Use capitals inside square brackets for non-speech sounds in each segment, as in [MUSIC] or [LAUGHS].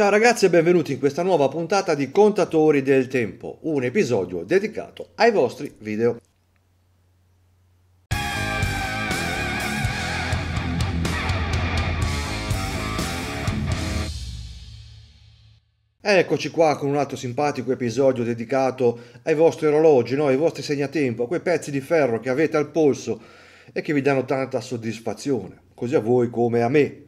Ciao ragazzi e benvenuti in questa nuova puntata di Contatori del Tempo, un episodio dedicato ai vostri video. Eccoci qua con un altro simpatico episodio dedicato ai vostri orologi, no? ai vostri segnatempo, a quei pezzi di ferro che avete al polso e che vi danno tanta soddisfazione, così a voi come a me.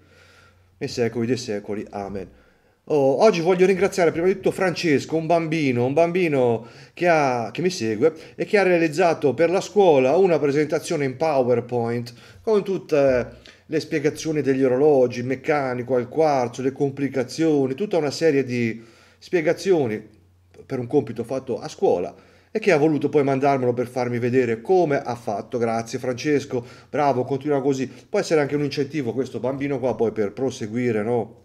Nei secoli dei secoli, amen. Oh, oggi voglio ringraziare prima di tutto Francesco, un bambino, un bambino che, ha, che mi segue e che ha realizzato per la scuola una presentazione in PowerPoint con tutte le spiegazioni degli orologi, il meccanico, il quarzo, le complicazioni, tutta una serie di spiegazioni per un compito fatto a scuola e che ha voluto poi mandarmelo per farmi vedere come ha fatto. Grazie Francesco, bravo, continua così. Può essere anche un incentivo questo bambino qua poi per proseguire, no?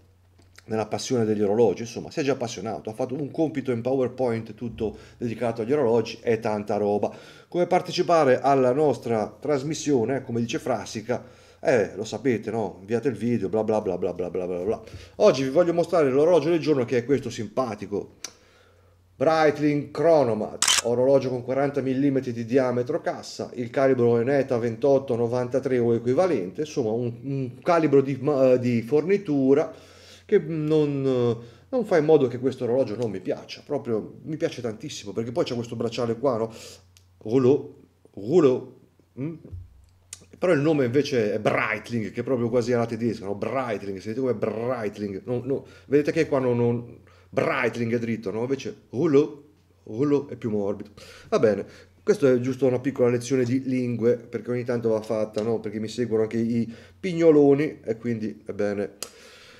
nella passione degli orologi, insomma, si è già appassionato, ha fatto un compito in PowerPoint tutto dedicato agli orologi e tanta roba. Come partecipare alla nostra trasmissione, come dice Frassica, eh, lo sapete, no? Inviate il video, bla bla bla bla bla bla bla. Oggi vi voglio mostrare l'orologio del giorno che è questo simpatico. Breitling Chronomat, orologio con 40 mm di diametro cassa, il calibro è neta 28-93 o equivalente, insomma un, un calibro di, eh, di fornitura che non, non, fa in modo che questo orologio non mi piaccia, proprio mi piace tantissimo, perché poi c'è questo bracciale qua, no? Rollo, Rollo, mm? Hm? però il nome invece è Breitling, che è proprio quasi alla tedesca, no? Breitling, sentite come Breitling, no, no. vedete che qua non, non... Breitling è dritto, no? Invece Rollo, Rollo è più morbido. Va bene, Questa è giusto una piccola lezione di lingue, perché ogni tanto va fatta, no? Perché mi seguono anche i pignoloni e quindi, ebbene,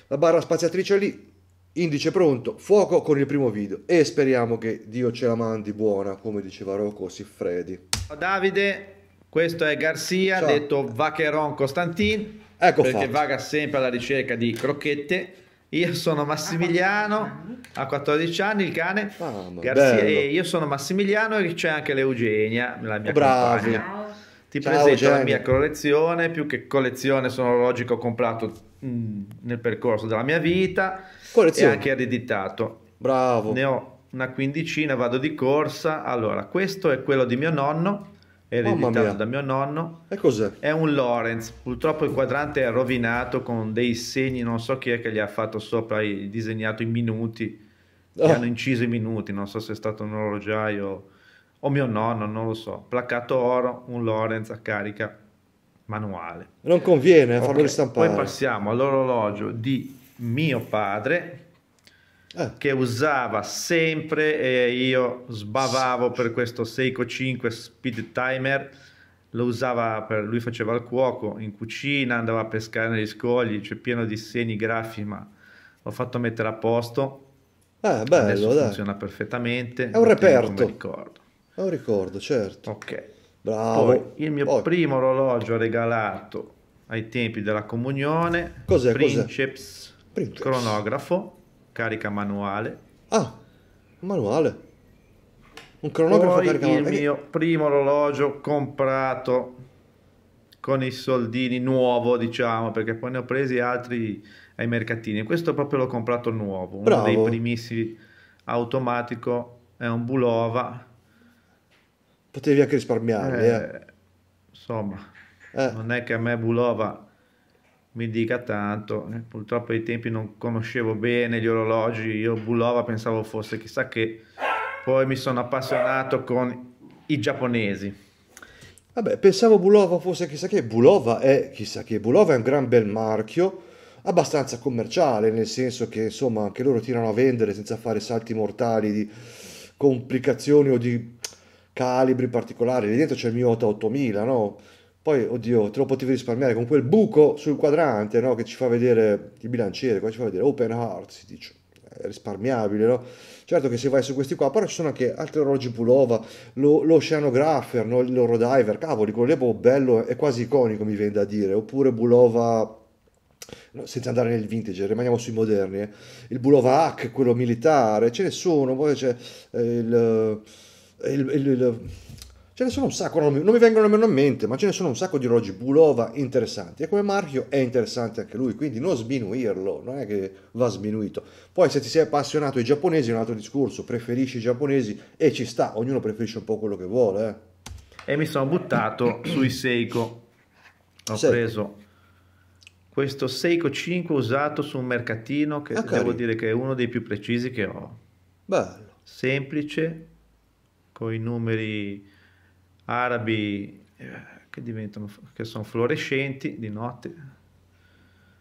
la barra spaziatrice lì, indice pronto, fuoco con il primo video e speriamo che Dio ce la mandi buona, come diceva Rocco Siffredi. Davide, questo è Garcia, Ciao. detto Vacheron Costantin, ecco perché fatto. vaga sempre alla ricerca di crocchette. Io sono Massimiliano, a 14 anni il cane. Mamma, Garzia, eh, io sono Massimiliano e c'è anche l'Eugenia, la mia Bravi. compagna. Ti Ciao, presento Eugenia. la mia collezione, più che collezione sono orologi ho comprato Mm, nel percorso della mia vita Collezione. e anche ereditato. Bravo. Ne ho una quindicina, vado di corsa. Allora, questo è quello di mio nonno, ereditato da mio nonno. E cos'è? È un Lorenz. Purtroppo il quadrante è rovinato con dei segni, non so chi è che gli ha fatto sopra, i, disegnato i minuti, oh. hanno inciso i minuti, non so se è stato un orologiaio o mio nonno, non lo so. Placcato oro, un Lorenz a carica manuale. Non conviene okay. farlo ristampare. Poi passiamo all'orologio di mio padre eh. che usava sempre e io sbavavo per questo Seiko 5 speed timer lo usava per lui faceva il cuoco in cucina andava a pescare negli scogli c'è cioè pieno di segni graffi ma l'ho fatto mettere a posto ah, bello, adesso dai. funziona perfettamente è un reperto è un ricordo certo ok Bravo. Poi, il mio Poi. primo orologio regalato ai tempi della comunione, cos'è, Princeps, cos'è? Princeps. cronografo, carica manuale. Ah, manuale. Un cronografo Poi carica manuale. il mio primo orologio comprato con i soldini nuovo, diciamo, perché poi ne ho presi altri ai mercatini. Questo proprio l'ho comprato nuovo, Bravo. uno dei primissimi automatico, è un Bulova Potevi anche risparmiarli. Eh, eh. Insomma, eh. non è che a me Bulova mi dica tanto, eh, purtroppo ai tempi non conoscevo bene gli orologi, io Bulova pensavo fosse chissà che, poi mi sono appassionato con i giapponesi. Vabbè, pensavo Bulova fosse chissà che, Bulova è chissà che, Bulova è un gran bel marchio, abbastanza commerciale, nel senso che insomma anche loro tirano a vendere senza fare salti mortali di complicazioni o di calibri particolari, lì dietro c'è il mio 8000, no? Poi, oddio, te lo potevi risparmiare con quel buco sul quadrante, no? Che ci fa vedere il bilanciere, qua ci fa vedere open heart, si dice, è risparmiabile, no? Certo che se vai su questi qua, però ci sono anche altri orologi Pulova, lo, l'Oceanographer, no? Il loro diver, cavoli, quello lì è bello, è quasi iconico, mi viene da dire, oppure Bulova... senza andare nel vintage, rimaniamo sui moderni, eh. il Bulova Hack, quello militare, ce ne sono, poi c'è eh, il il, il, il, ce ne sono un sacco, non mi, non mi, vengono nemmeno a mente, ma ce ne sono un sacco di orologi Bulova interessanti e come marchio è interessante anche lui, quindi non sminuirlo, non è che va sminuito. Poi se ti sei appassionato ai giapponesi è un altro discorso, preferisci i giapponesi e ci sta, ognuno preferisce un po' quello che vuole. Eh. E mi sono buttato sui Seiko, ho Seiko. preso questo Seiko 5 usato su un mercatino che ah, devo cari. dire che è uno dei più precisi che ho. Bello. Semplice, con i numeri arabi eh, che diventano che sono fluorescenti di notte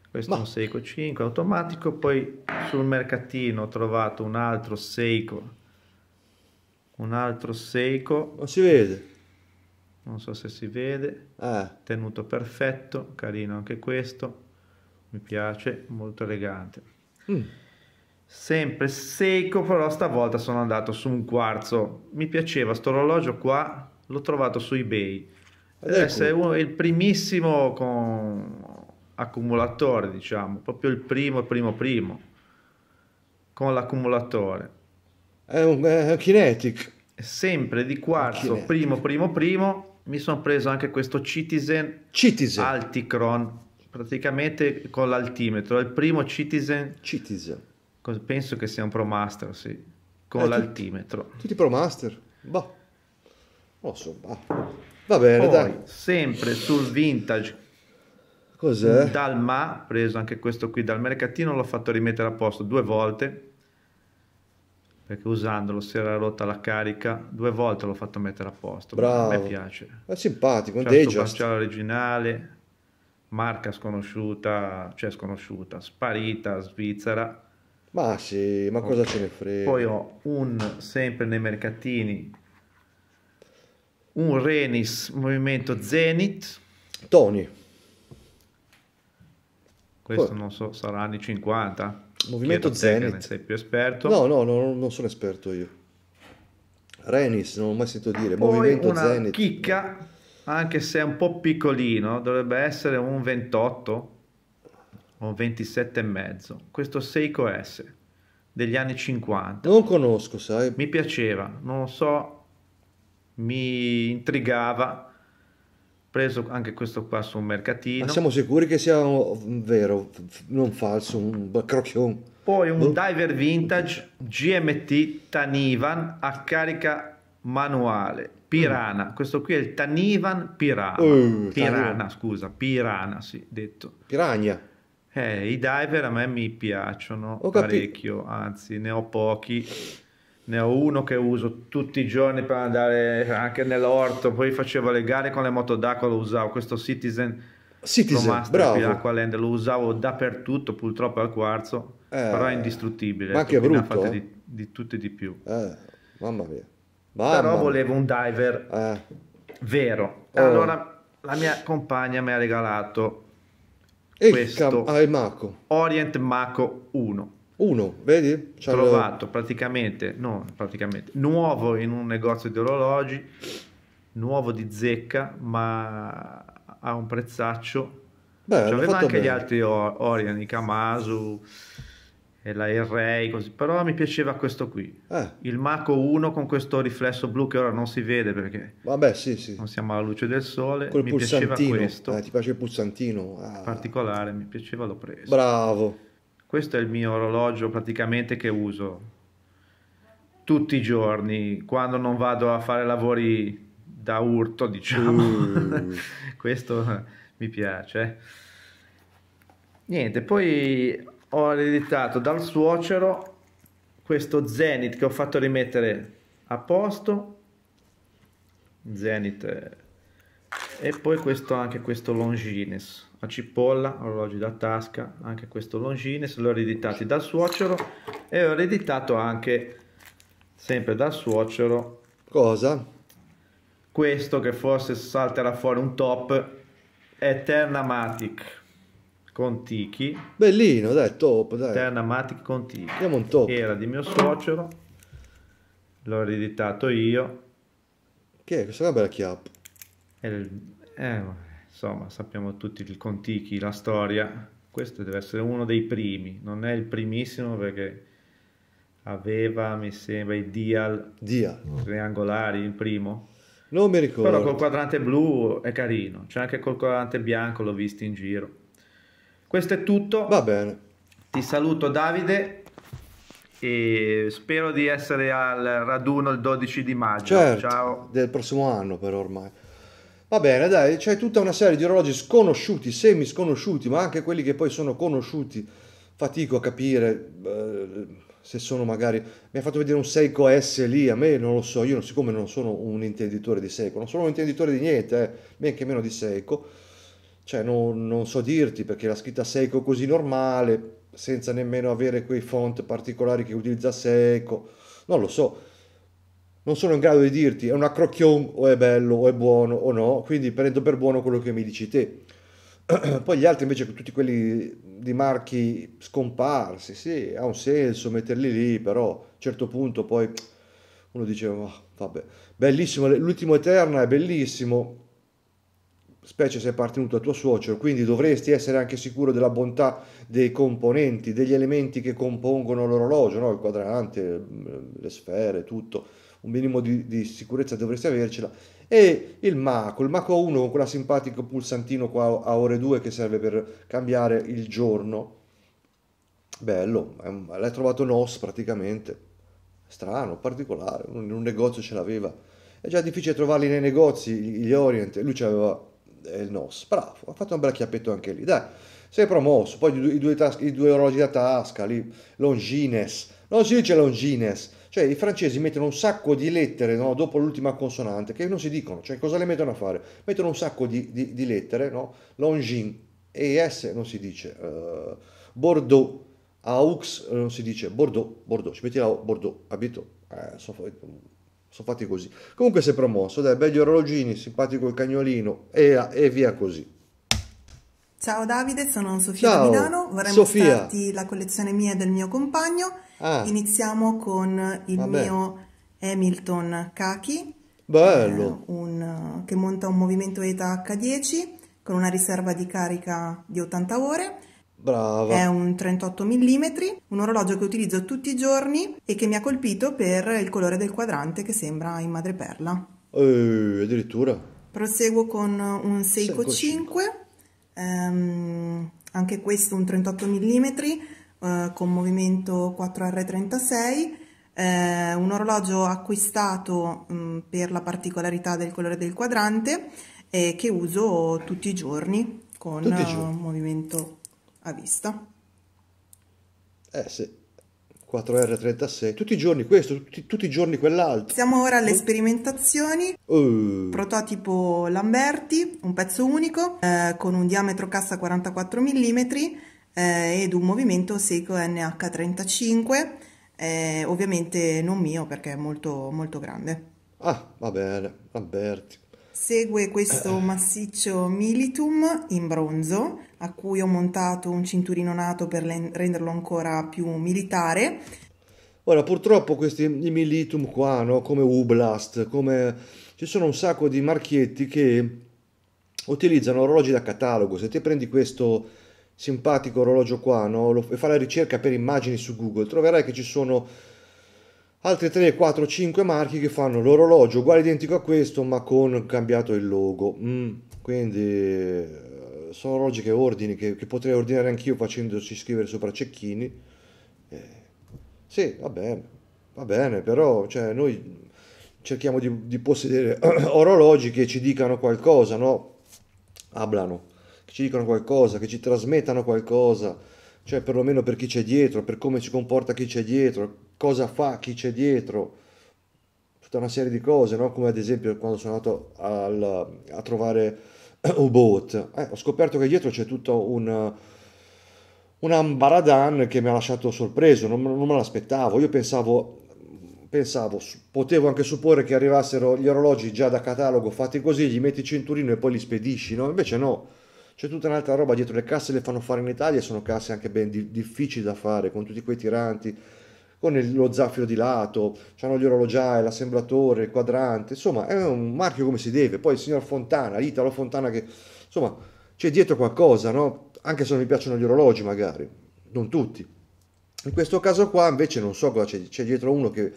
questo Ma. è un Seiko 5 automatico poi sul mercatino ho trovato un altro Seiko un altro Seiko non si vede non so se si vede eh. tenuto perfetto carino anche questo mi piace molto elegante mm sempre Seiko, però stavolta sono andato su un quarzo. Mi piaceva sto orologio qua, l'ho trovato su eBay. Adesso ecco. è, uno, il primissimo con accumulatore, diciamo, proprio il primo, primo, primo, con l'accumulatore. È un è kinetic. Sempre di quarzo, primo, primo, primo, mi sono preso anche questo Citizen, Citizen. Alticron, praticamente con l'altimetro, è il primo Citizen. Citizen penso che sia un Pro Master, sì, con eh, l'altimetro. Tutti, tutti Pro Master, boh, posso, oh, boh. va bene, Poi, dai. sempre sul vintage. Cos'è? Dalma, preso anche questo qui dal mercatino, l'ho fatto rimettere a posto due volte, perché usandolo si era rotta la carica, due volte l'ho fatto mettere a posto. Bravo. Mi piace. È simpatico, un digest. C'è originale, marca sconosciuta, cioè sconosciuta, sparita, svizzera, ma sì, ma cosa ce ne frega? Poi ho un, sempre nei mercatini, un Renis Movimento Zenith. Tony. Questo Poi. non so, sarà anni 50. Movimento Chiedo Zenith. Te, sei più esperto. No, no, no, non sono esperto io. Renis, non ho mai sentito dire. Poi Movimento una Zenith. chicca, anche se è un po' piccolino, dovrebbe essere un 28 o mezzo, questo Seiko S degli anni 50. Non conosco, sai. Mi piaceva, non lo so, mi intrigava. Preso anche questo qua su un mercatino. Ma siamo sicuri che sia vero, non falso, un crocchion. Poi un diver vintage GMT Tanivan a carica manuale. Pirana, mm. questo qui è il Tanivan Pirana. Uh, Pirana, tanivan. scusa, Pirana, sì, detto. Piragna. Eh, I diver a me mi piacciono ho parecchio, anzi ne ho pochi. Ne ho uno che uso tutti i giorni per andare anche nell'orto, poi facevo le gare con le moto d'acqua, lo usavo, questo Citizen, Citizen bravo. Aqualand, lo usavo dappertutto, purtroppo al quarzo, eh, però è indistruttibile. Ma che brutto. Ne ha eh? di, di tutti di più. Eh, eh mamma mia. Mamma però volevo un diver eh. vero. Oh. Allora la mia compagna mi ha regalato e questo cam- ah, Mako. Orient Mako 1. 1, vedi? C'è trovato lo... praticamente, no, praticamente, nuovo in un negozio di orologi, nuovo di zecca, ma a un prezzaccio. Beh, cioè, aveva anche bene. gli altri or- Orient, i Kamasu, e la Ray così, però mi piaceva questo qui. Eh. Il Mako 1 con questo riflesso blu che ora non si vede perché Vabbè, sì, sì. non siamo alla luce del sole, Col mi piaceva questo. Eh, ti piace il pulsantino? Ah. particolare, mi piaceva, l'ho preso. Bravo. Questo è il mio orologio praticamente che uso tutti i giorni quando non vado a fare lavori da urto, diciamo. Mm. [LAUGHS] questo mi piace. Niente, poi ho ereditato dal suocero questo Zenith che ho fatto rimettere a posto Zenith eh, e poi questo anche questo Longines a cipolla, orologi da tasca anche questo Longines l'ho ereditato dal suocero e ho ereditato anche sempre dal suocero cosa? questo che forse salterà fuori un top Eternamatic Contichi. Bellino, dai, top, dai. Ternamatic Contichi. Andiamo un top. Era di mio suocero, l'ho ereditato io. Che è? Questa è una bella chiappa. Il... Eh, insomma, sappiamo tutti il Contichi, la storia. Questo deve essere uno dei primi, non è il primissimo perché aveva, mi sembra, i dial, dial. triangolari, il primo. Non mi ricordo. Però col quadrante blu è carino, c'è anche col quadrante bianco, l'ho visto in giro. Questo è tutto. Va bene. Ti saluto Davide e spero di essere al raduno il 12 di maggio. Certo, Ciao. Del prossimo anno però ormai. Va bene, dai, c'è tutta una serie di orologi sconosciuti, semi sconosciuti, ma anche quelli che poi sono conosciuti. Fatico a capire eh, se sono magari... Mi ha fatto vedere un Seiko S lì, a me non lo so, io siccome non sono un intenditore di Seiko, non sono un intenditore di niente, eh, men che meno di Seiko cioè non, non, so dirti perché la scritta Seiko così normale, senza nemmeno avere quei font particolari che utilizza Seiko, non lo so, non sono in grado di dirti è un accrocchion o è bello o è buono o no, quindi prendo per buono quello che mi dici te. [CLEARS THROAT] Poi gli altri invece, tutti quelli di marchi scomparsi, sì, ha un senso metterli lì, però a un certo punto poi uno diceva, oh, vabbè, bellissimo, l'ultimo Eterna è bellissimo, specie se appartenuto a tuo suocero, quindi dovresti essere anche sicuro della bontà dei componenti, degli elementi che compongono l'orologio, no? il quadrante, mm, le sfere, tutto. Un minimo di, di sicurezza dovresti avercela. E il Maco, il Maco 1 con quella simpatico pulsantino qua a ore 2 che serve per cambiare il giorno. Bello, l'hai trovato NOS praticamente. Strano, particolare, in un negozio ce l'aveva. È già difficile trovarli nei negozi, gli Orient, lui ce l'aveva eh, il NOS, bravo, ha fatto un bel chiappetto anche lì, dai, sei promosso, poi i due, tas- i due orologi da tasca, lì, Longines, non si dice Longines, cioè i francesi mettono un sacco di lettere no, dopo l'ultima consonante che non si dicono, cioè cosa le mettono a fare? Mettono un sacco di, di, di lettere, no? Longines, ES non si dice, uh, Bordeaux, AUX non si dice, Bordeaux, Bordeaux, ci metti la Bordeaux, abito, eh, so, sono fatti così. Comunque si è promosso, dai, begli orologini, simpatico il cagnolino e, e via così. Ciao Davide, sono Sofia Ciao, Milano, vorrei Sofia. mostrarti la collezione mia e del mio compagno. Ah. Iniziamo con il Vabbè. mio Hamilton Kaki, Bello. Eh, un, che monta un movimento ETA H10 con una riserva di carica di 80 ore Brava. È un 38 mm, un orologio che utilizzo tutti i giorni e che mi ha colpito per il colore del quadrante che sembra in madreperla. Eh, addirittura. Proseguo con un Seiko, Seiko 5, ehm, anche questo un 38 mm eh, con movimento 4R36. Eh, un orologio acquistato mh, mm, per la particolarità del colore del quadrante eh, che uso tutti i giorni con i giorni. movimento a vista. Eh sì. 4R36, tutti i giorni questo, tutti, tutti i giorni quell'altro. Siamo ora alle oh. sperimentazioni. Uh. Prototipo Lamberti, un pezzo unico, eh, con un diametro cassa 44 mm eh, ed un movimento Seiko NH35, eh, ovviamente non mio perché è molto, molto grande. Ah, va bene, Lamberti. Segue questo [CLEARS THROAT] massiccio Militum in bronzo, a cui ho montato un cinturino nato per renderlo ancora più militare. Ora, purtroppo questi Militum qua, no, come Ublast, come... ci sono un sacco di marchietti che utilizzano orologi da catalogo. Se ti prendi questo simpatico orologio qua no, e fai la ricerca per immagini su Google, troverai che ci sono altre 3, 4, 5 marchi che fanno l'orologio uguale identico a questo ma con cambiato il logo mm, quindi eh, sono orologi che ordini che, che potrei ordinare anch'io facendoci scrivere sopra cecchini eh, sì va bene va bene però cioè, noi cerchiamo di, di possedere [CLEARS THROAT] orologi che ci dicano qualcosa no? hablano che ci dicano qualcosa che ci trasmettano qualcosa cioè perlomeno per chi c'è dietro per come si comporta chi c'è dietro cosa fa, chi c'è dietro, tutta una serie di cose, no? come ad esempio quando sono andato al, a trovare [CLEARS THROAT] U-Boat, eh, ho scoperto che dietro c'è tutto un, un ambaradan che mi ha lasciato sorpreso, non, non me l'aspettavo, io pensavo, pensavo, potevo anche supporre che arrivassero gli orologi già da catalogo fatti così, gli metti il cinturino e poi li spedisci, no? invece no, c'è tutta un'altra roba dietro, le casse le fanno fare in Italia, sono casse anche ben difficili da fare, con tutti quei tiranti, con il, lo zaffiro di lato, hanno gli orologiai, l'assemblatore, il quadrante, insomma è un marchio come si deve. Poi il signor Fontana, Italo Fontana che insomma c'è dietro qualcosa, no? anche se non mi piacciono gli orologi magari, non tutti. In questo caso qua invece non so cosa c'è, c'è dietro uno che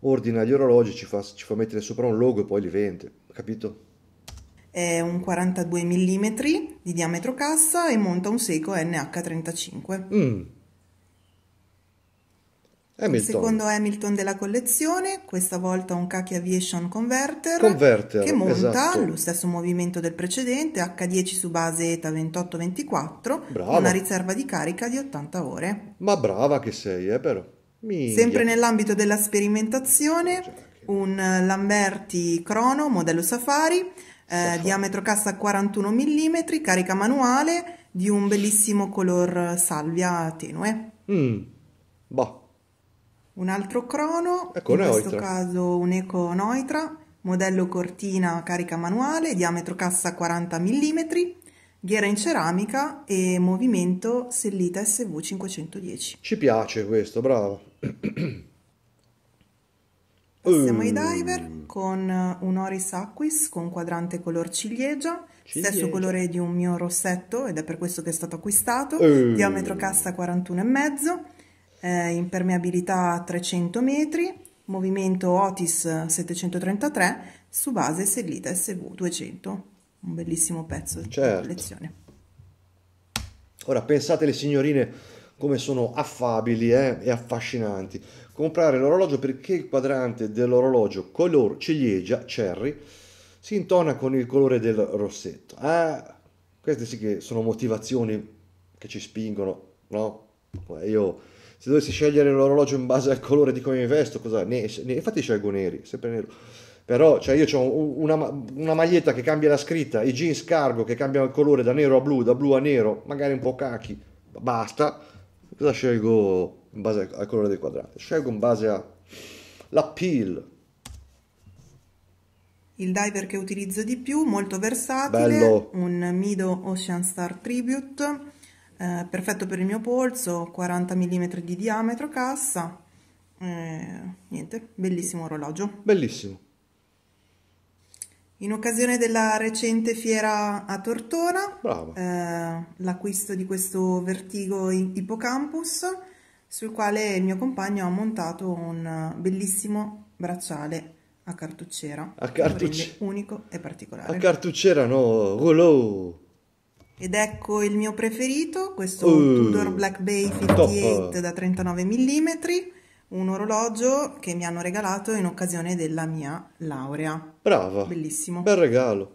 ordina gli orologi, ci fa, ci fa mettere sopra un logo e poi li vende, capito? È un 42 mm di diametro cassa e monta un Seiko NH35. Mm Hamilton. Il secondo Hamilton della collezione, questa volta un Kaki Aviation Converter, Converter che monta esatto. lo stesso movimento del precedente, H10 su base ETA 2824, con una riserva di carica di 80 ore. Ma brava che sei, eh però. Miglia. Sempre nell'ambito della sperimentazione, cioè, un Lamberti Crono modello Safari, eh, Safari. Eh, diametro cassa 41 mm, carica manuale di un bellissimo color salvia tenue. Mm. Boh un altro crono, ecco, in questo oitra. caso un Eco Noitra, modello cortina carica manuale, diametro cassa 40 mm, ghiera in ceramica e movimento sellita SV510. Ci piace questo, bravo. [CLEARS THROAT] Passiamo ai ehm. diver con un Oris Aquis con quadrante color ciliegia, ciliegia, stesso colore di un mio rossetto ed è per questo che è stato acquistato, uh. diametro cassa 41,5 eh, impermeabilità 300 metri, movimento Otis 733 su base sellita SV 200. Un bellissimo pezzo certo. di collezione. Ora pensate le signorine come sono affabili eh, e affascinanti. Comprare l'orologio perché il quadrante dell'orologio color ciliegia, cherry, si intona con il colore del rossetto. Ah, queste sì che sono motivazioni che ci spingono, no? Io se dovessi scegliere l'orologio in base al colore di come mi vesto, cosa? Ne, ne, infatti scelgo neri, sempre nero. Però cioè io ho una, una, maglietta che cambia la scritta, i jeans cargo che cambiano il colore da nero a blu, da blu a nero, magari un po' cachi, basta. Cosa scelgo in base al colore dei quadrati? Scelgo in base all'appeal. Il diver che utilizzo di più, molto versatile, Bello. un Mido Ocean Star Tribute eh, perfetto per il mio polso 40 mm di diametro cassa eh, niente bellissimo orologio bellissimo in occasione della recente fiera a Tortona, eh, l'acquisto di questo Vertigo Hippocampus, sul quale il mio compagno ha montato un bellissimo bracciale a cartucciera. A cartucciera. Unico e particolare. A cartucciera no, rolò! Ed ecco il mio preferito, questo uh, Tudor Black Bay 58 top. da 39 mm, un orologio che mi hanno regalato in occasione della mia laurea. Brava. Bellissimo. Bel regalo.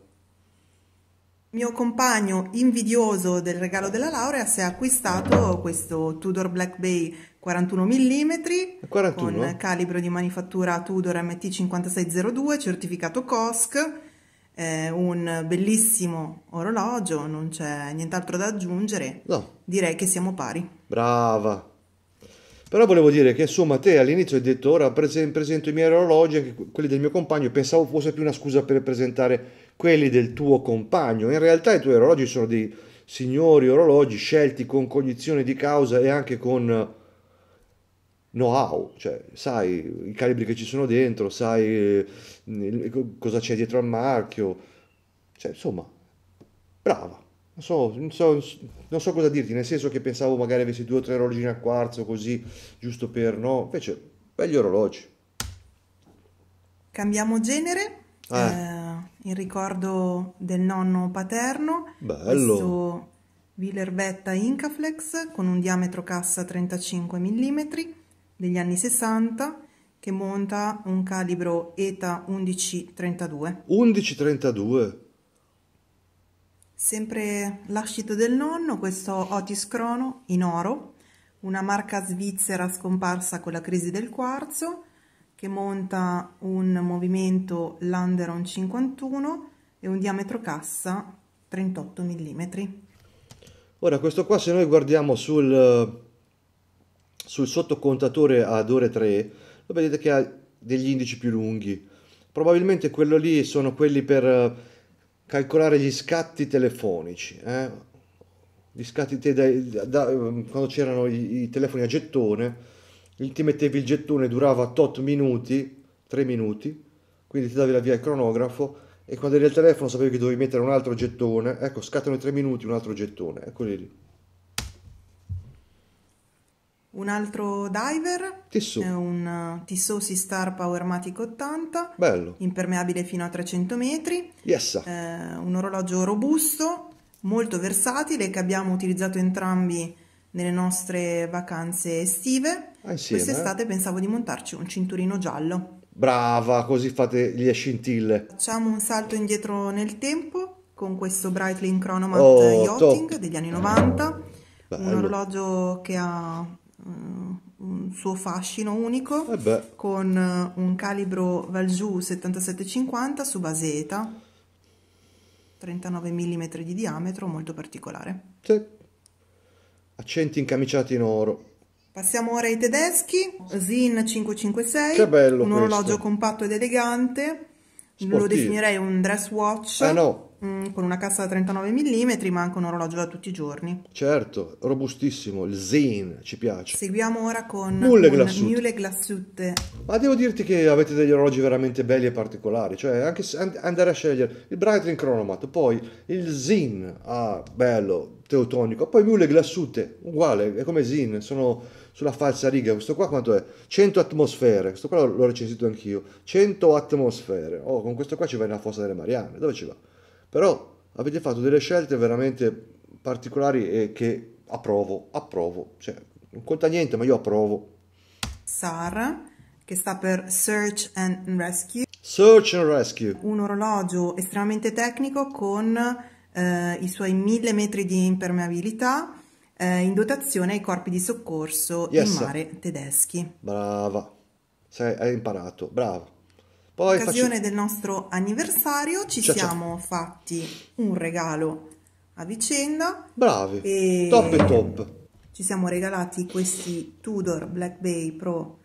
Mio compagno, invidioso del regalo della laurea, si è acquistato questo Tudor Black Bay 41 mm 41. con calibro di manifattura Tudor MT5602 certificato COSC eh, un bellissimo orologio, non c'è nient'altro da aggiungere. No. Direi che siamo pari. Brava. Però volevo dire che insomma te all'inizio hai detto ora presento i miei orologi, anche quelli del mio compagno, pensavo fosse più una scusa per presentare quelli del tuo compagno. In realtà i tuoi orologi sono dei signori orologi scelti con cognizione di causa e anche con know-how, cioè sai i calibri che ci sono dentro, sai mm, cosa c'è dietro al marchio, cioè insomma, brava. Non so, non, so, non so, cosa dirti, nel senso che pensavo magari avessi due o tre orologi a quarzo così, giusto per no, invece belli orologi. Cambiamo genere, eh. Eh, in ricordo del nonno paterno, Bello. questo Villerbetta Incaflex con un diametro cassa 35 mm, degli anni 60 che monta un calibro ETA 1132. 1132? Sempre l'ascito del nonno, questo Otis Crono in oro, una marca svizzera scomparsa con la crisi del quarzo, che monta un movimento Landeron 51 e un diametro cassa 38 mm. Ora, questo qua se noi guardiamo sul sul sottocontatore ad ore 3 lo vedete che ha degli indici più lunghi. Probabilmente quello lì sono quelli per eh, calcolare gli scatti telefonici. Eh? Gli scatti te da, da, mm, quando c'erano i, i, telefoni a gettone, ti mettevi il gettone, durava tot minuti, 3 minuti, quindi ti davi la via il cronografo e quando eri al telefono sapevi che dovevi mettere un altro gettone, ecco scattano i 3 minuti un altro gettone, eccoli lì. Un altro diver Tissot. è un eh, Tissot Sistar Powermatic 80, Bello. impermeabile fino a 300 metri, yes. eh, un orologio robusto, molto versatile che abbiamo utilizzato entrambi nelle nostre vacanze estive. Ah, insieme, Quest'estate eh? pensavo di montarci un cinturino giallo. Brava, così fate gli scintille. Facciamo un salto indietro nel tempo con questo Breitling Chronomat oh, Yachting top. degli anni 90, Bello. un orologio che ha Mm, un suo fascino unico eh con eh, un calibro Valjoux 7750 su base ETA 39 mm di diametro molto particolare sì. accenti incamiciati in oro passiamo ora ai tedeschi Zin 556 che bello un questo. orologio compatto ed elegante Sportivo. lo definirei un dress watch eh no Mm, con una cassa da 39 mm, ma anche un orologio da tutti i giorni. Certo, robustissimo, il Zane ci piace. Seguiamo ora con Mule Glassute. Glassute. Ma devo dirti che avete degli orologi veramente belli e particolari, cioè anche se andare a scegliere il Breitling Chronomat, poi il Zin, ah bello, teutonico, poi Mule Glassute, uguale, è come Zin, sono sulla falsa riga. Questo qua quanto è? 100 atmosfere. Questo qua l'ho recensito anch'io. 100 atmosfere. Oh, con questo qua ci va nella fossa delle Marianne. Dove ci va? però avete fatto delle scelte veramente particolari e che approvo, approvo, cioè non conta niente ma io approvo. SAR, che sta per Search and Rescue. Search and Rescue. Un orologio estremamente tecnico con eh, i suoi mille metri di impermeabilità eh, in dotazione ai corpi di soccorso yes. in mare tedeschi. Brava, Sei, hai imparato, bravo. Poi in occasione faccio... del nostro anniversario ci ciao, siamo ciao. fatti un regalo a vicenda. Bravi, e... top e top. Ci siamo regalati questi Tudor Black Bay Pro,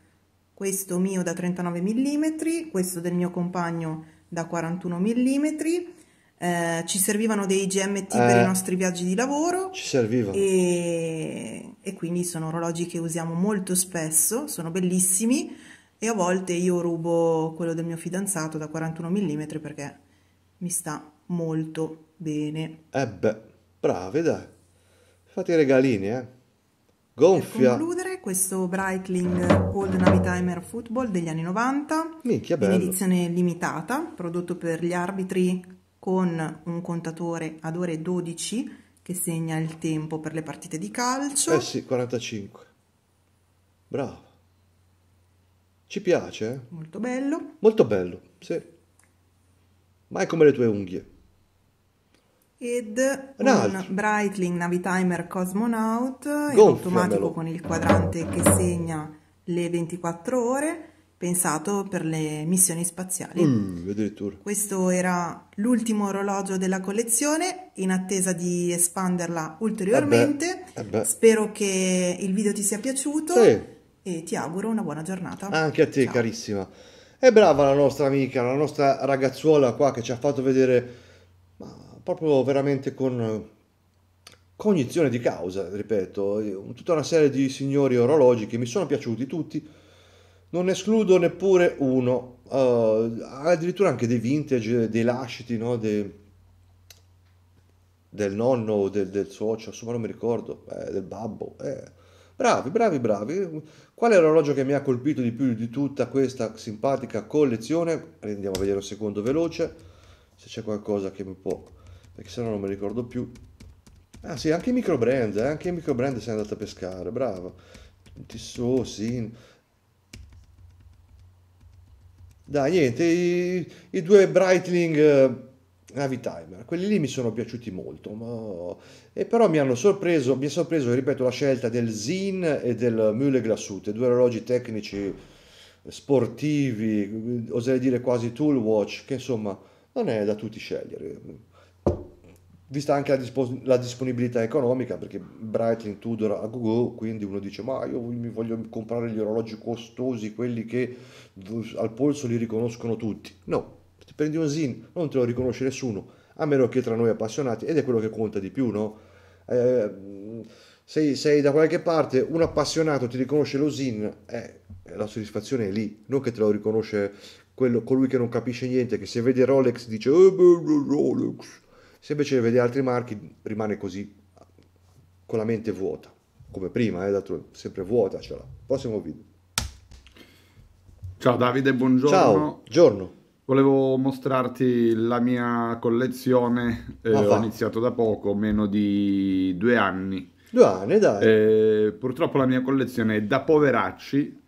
questo mio da 39 mm, questo del mio compagno da 41 mm. Eh, ci servivano dei GMT eh, per i eh. nostri viaggi di lavoro. Ci servivano. E... e quindi sono orologi che usiamo molto spesso, sono bellissimi e a volte io rubo quello del mio fidanzato da 41 mm perché mi sta molto bene. Eh beh, brave dai, fate i regalini eh. Gonfia. Per concludere questo Breitling Old Navy Timer Football degli anni 90, Minchia, bello. in edizione limitata, prodotto per gli arbitri con un contatore ad ore 12 che segna il tempo per le partite di calcio. Eh sì, 45. Bravo. Ci piace? Molto bello. Molto bello, sì. Ma è come le tue unghie. Ed un, un Breitling Navitimer Cosmonaut in automatico con il quadrante che segna le 24 ore, pensato per le missioni spaziali. Mm, addirittura. Questo era l'ultimo orologio della collezione, in attesa di espanderla ulteriormente. Eh beh, eh beh. Spero che il video ti sia piaciuto. Sì e ti auguro una buona giornata. Anche a te Ciao. carissima. È brava la nostra amica, la nostra ragazzuola qua che ci ha fatto vedere ma proprio veramente con cognizione di causa, ripeto, tutta una serie di signori orologi che mi sono piaciuti tutti, non escludo neppure uno, uh, addirittura anche dei vintage, dei lasciti, no? De, del nonno o del, del, socio, insomma non mi ricordo, eh, del babbo. Eh Bravi, bravi, bravi. Qual è l'orologio che mi ha colpito di più di tutta questa simpatica collezione? Andiamo a vedere un secondo veloce, se c'è qualcosa che mi può, perché se no non mi ricordo più. Ah sì, anche i brand, eh? anche i microbrand sei andato a pescare, bravo. Tissot, sì. Dai, niente, i, i due Breitling... Eh Navi Timer, quelli lì mi sono piaciuti molto, ma... e però mi hanno sorpreso, mi ha sorpreso, ripeto, la scelta del Zin e del Mule Glassute, due orologi tecnici sportivi, oserei dire quasi tool watch, che insomma non è da tutti scegliere. Vista anche la, dispos- la disponibilità economica, perché Breitling, Tudor, a Google, quindi uno dice ma io mi voglio comprare gli orologi costosi, quelli che al polso li riconoscono tutti. No, se prendi un zin non te lo riconosce nessuno, a meno che tra noi appassionati, ed è quello che conta di più, no? Eh, sei, sei, da qualche parte, un appassionato ti riconosce lo zin, eh, la soddisfazione è lì, non che te lo riconosce quello, colui che non capisce niente, che se vede Rolex dice eh, Rolex, se invece vede altri marchi rimane così con la mente vuota, come prima, eh, d'altronde, sempre vuota ce l'ha. Prossimo video. Ciao Davide, buongiorno. Ciao, buongiorno. Volevo mostrarti la mia collezione, eh, ah, ho iniziato da poco, meno di due anni. Due anni, dai. Eh, purtroppo la mia collezione è da poveracci,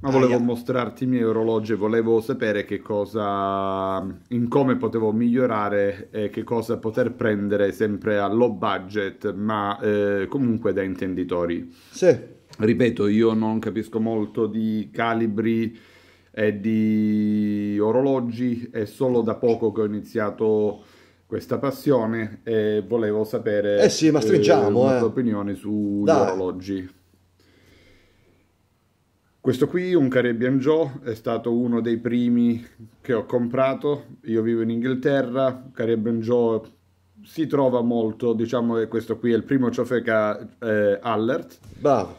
ma volevo Aia. mostrarti i miei orologi, volevo sapere che cosa, in come potevo migliorare e che cosa poter prendere sempre a low budget, ma eh, comunque da intenditori. Sì. Ripeto, io non capisco molto di calibri è di orologi, è solo da poco che ho iniziato questa passione e volevo sapere eh sì, ma stringiamo, eh, eh. opinione sugli Dai. orologi. Questo qui, un Caribbean Joe, è stato uno dei primi che ho comprato. Io vivo in Inghilterra, Caribbean Joe si trova molto, diciamo che questo qui è il primo ciofeca eh, Allert. Bravo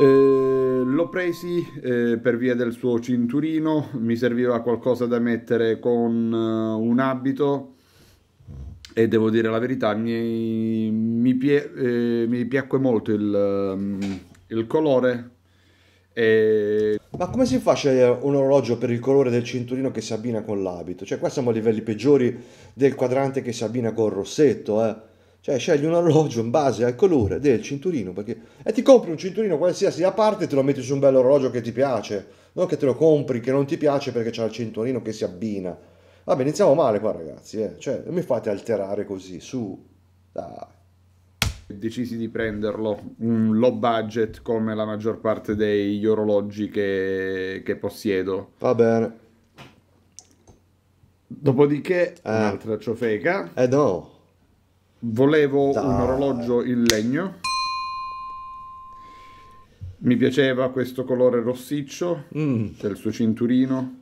eh, l'ho presi eh, per via del suo cinturino, mi serviva qualcosa da mettere con uh, un abito e devo dire la verità, mi, mi, pie, eh, mi piacque molto il, mm, il colore. E... Ma come si fa a scegliere un orologio per il colore del cinturino che si abbina con l'abito? Cioè qua siamo a livelli peggiori del quadrante che si abbina col rossetto, eh? Cioè scegli un orologio in base al colore del cinturino perché... e ti compri un cinturino qualsiasi a parte e te lo metti su un bello orologio che ti piace, non che te lo compri che non ti piace perché c'è il cinturino che si abbina. Vabbè, iniziamo male qua ragazzi, eh. cioè non mi fate alterare così, su, dai decisi di prenderlo, un low budget come la maggior parte degli orologi che, che possiedo. Va bene. Dopodiché, eh. un'altra ciofeca. Eh no. Volevo Dai. un orologio in legno. Mi piaceva questo colore rossiccio mm. del suo cinturino.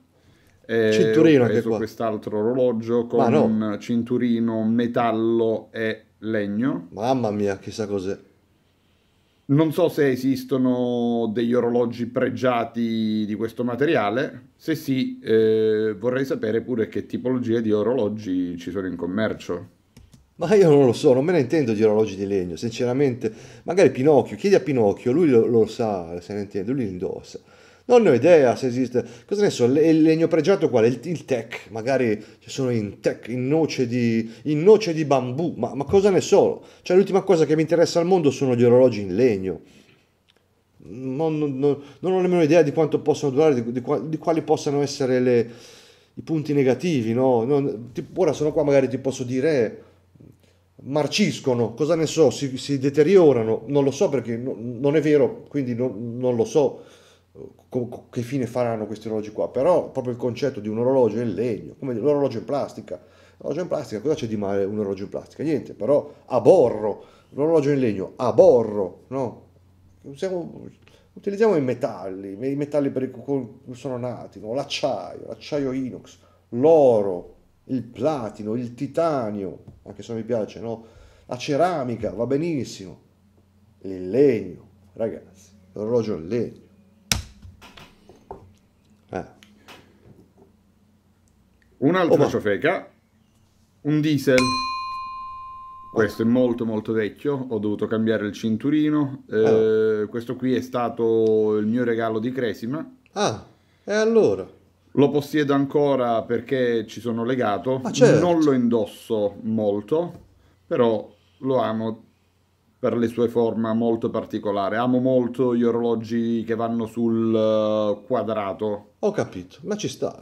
E eh, cinturino ho preso quest'altro orologio con no. un cinturino metallo e legno. Mamma mia, chissà cos'è. Non so se esistono degli orologi pregiati di questo materiale, se sì eh, vorrei sapere pure che tipologie di orologi ci sono in commercio. Ma io non lo so, non me ne intendo di orologi di legno, sinceramente. Magari Pinocchio, chiedi a Pinocchio, lui lo, lo sa, se ne intende, lui li indossa. Non ho idea se esiste. Cosa ne so, il legno pregiato qual è? Il, il tech, magari ci sono in tech, in noce di, in noce di bambù, ma, ma cosa ne so? Cioè l'ultima cosa che mi interessa al mondo sono gli orologi in legno. Non, non, non, non ho nemmeno idea di quanto possono durare, di, di, di quali possano essere le, i punti negativi, no? tipo, ora sono qua, magari ti posso dire eh, marciscono, cosa ne so, si, si deteriorano, non lo so perché no, non è vero, quindi no, non lo so co- che fine faranno questi orologi qua, però proprio il concetto di un orologio in legno, come l'orologio in plastica, l'orologio in plastica, cosa c'è di male un orologio in plastica? Niente, però a borro, l'orologio in legno a borro, no? Usiamo, utilizziamo i metalli, i metalli per cui sono nati, no? l'acciaio, l'acciaio inox, l'oro, il platino, il titanio, anche se non mi piace, no? La ceramica va benissimo. Il legno, ragazzi, l'orologio in legno. Eh. Un'altra oh, ciofeca, un diesel. Questo è molto molto vecchio, ho dovuto cambiare il cinturino. Eh, ah. Questo qui è stato il mio regalo di Cresima. Ah, e allora? Lo possiedo ancora perché ci sono legato, ah, certo. non lo indosso molto, però lo amo per le sue forme molto particolari. Amo molto gli orologi che vanno sul eh, quadrato. Ho capito, ma ci sta.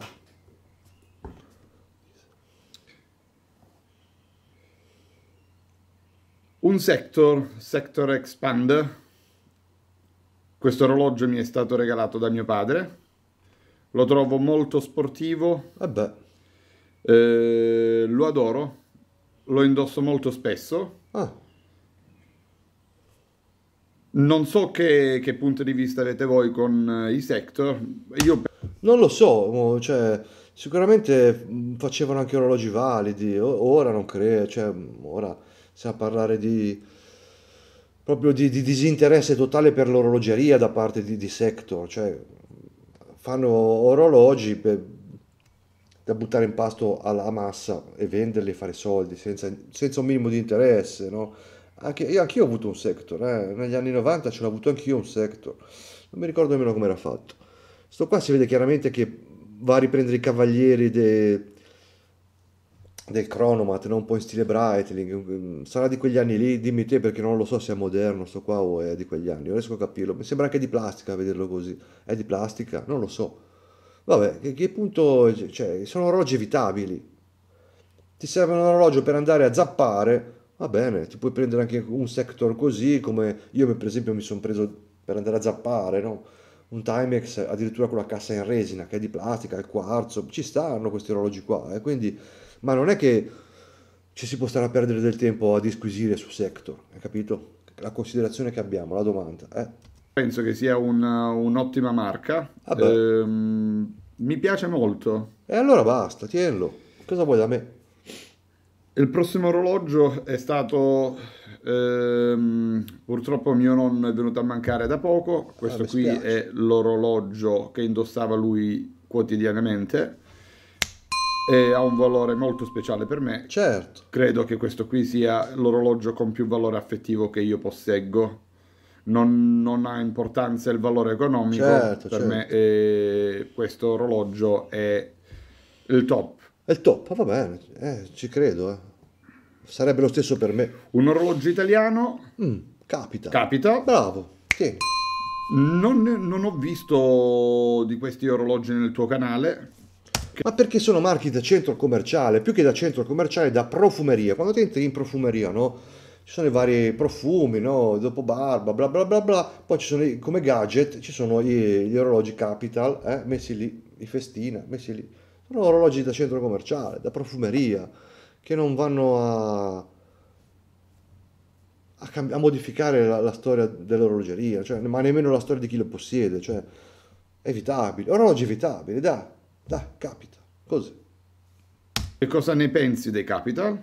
Un Sector, Sector Expand. Questo orologio mi è stato regalato da mio padre lo trovo molto sportivo. Vabbè. Eh, eh, lo adoro. Lo indosso molto spesso. Ah. Non so che, che, punto di vista avete voi con eh, i sector. Io... Non lo so, cioè, sicuramente facevano anche orologi validi, ora non credo, cioè, ora stiamo a parlare di proprio di, di, disinteresse totale per l'orologeria da parte di, di sector, cioè, fanno orologi per, da buttare in pasto alla massa e venderli e fare soldi senza, senza un minimo di interesse, no? Anche io, anch'io ho avuto un sector, eh? negli anni 90 ce l'ho avuto anch'io un sector, non mi ricordo nemmeno come era fatto. Sto qua si vede chiaramente che va a riprendere i cavalieri de, del cronomat, non un po' in stile Breitling, mm, sarà di quegli anni lì, dimmi te perché non lo so se è moderno, sto qua o è di quegli anni, non riesco a capirlo, mi sembra anche di plastica a vederlo così, è di plastica, non lo so. Vabbè, che, che punto, cioè, sono orologi evitabili, ti serve un orologio per andare a zappare, va bene, ti puoi prendere anche un sector così, come io per esempio mi sono preso per andare a zappare, no? un Timex addirittura con la cassa in resina che è di plastica, il quarzo, ci stanno questi orologi qua, eh? quindi ma non è che ci si può stare a perdere del tempo a disquisire su sector, hai capito? La considerazione che abbiamo, la domanda. Eh? Penso che sia una, un'ottima marca, ah ehm, mi piace molto. E allora basta, tienilo, cosa vuoi da me? Il prossimo orologio è stato ehm, purtroppo mio nonno è venuto a mancare da poco. Questo ah, qui spiace. è l'orologio che indossava lui quotidianamente e ha un valore molto speciale per me. Certo. Credo che questo qui sia l'orologio con più valore affettivo che io posseggo. Non, non ha importanza il valore economico certo, per certo. me e questo orologio è il top. È il top, va bene, eh, ci credo. Eh. Sarebbe lo stesso per me. Un orologio italiano. Mm, capita. Capita. Bravo. Tieni. Non, non ho visto di questi orologi nel tuo canale ma perché sono marchi da centro commerciale, più che da centro commerciale, da profumeria. Quando ti entri in profumeria, no? Ci sono i vari profumi, no? Dopo barba, bla bla bla bla. Poi ci sono come gadget, ci sono gli, gli orologi Capital, eh? messi lì, i festina, messi lì. Sono orologi da centro commerciale, da profumeria, che non vanno a a, cambi- a, modificare la, la, storia dell'orologeria, cioè, ma nemmeno la storia di chi lo possiede, cioè, è evitabile, orologi evitabili, dai da Capital. Così. E cosa ne pensi dei Capital?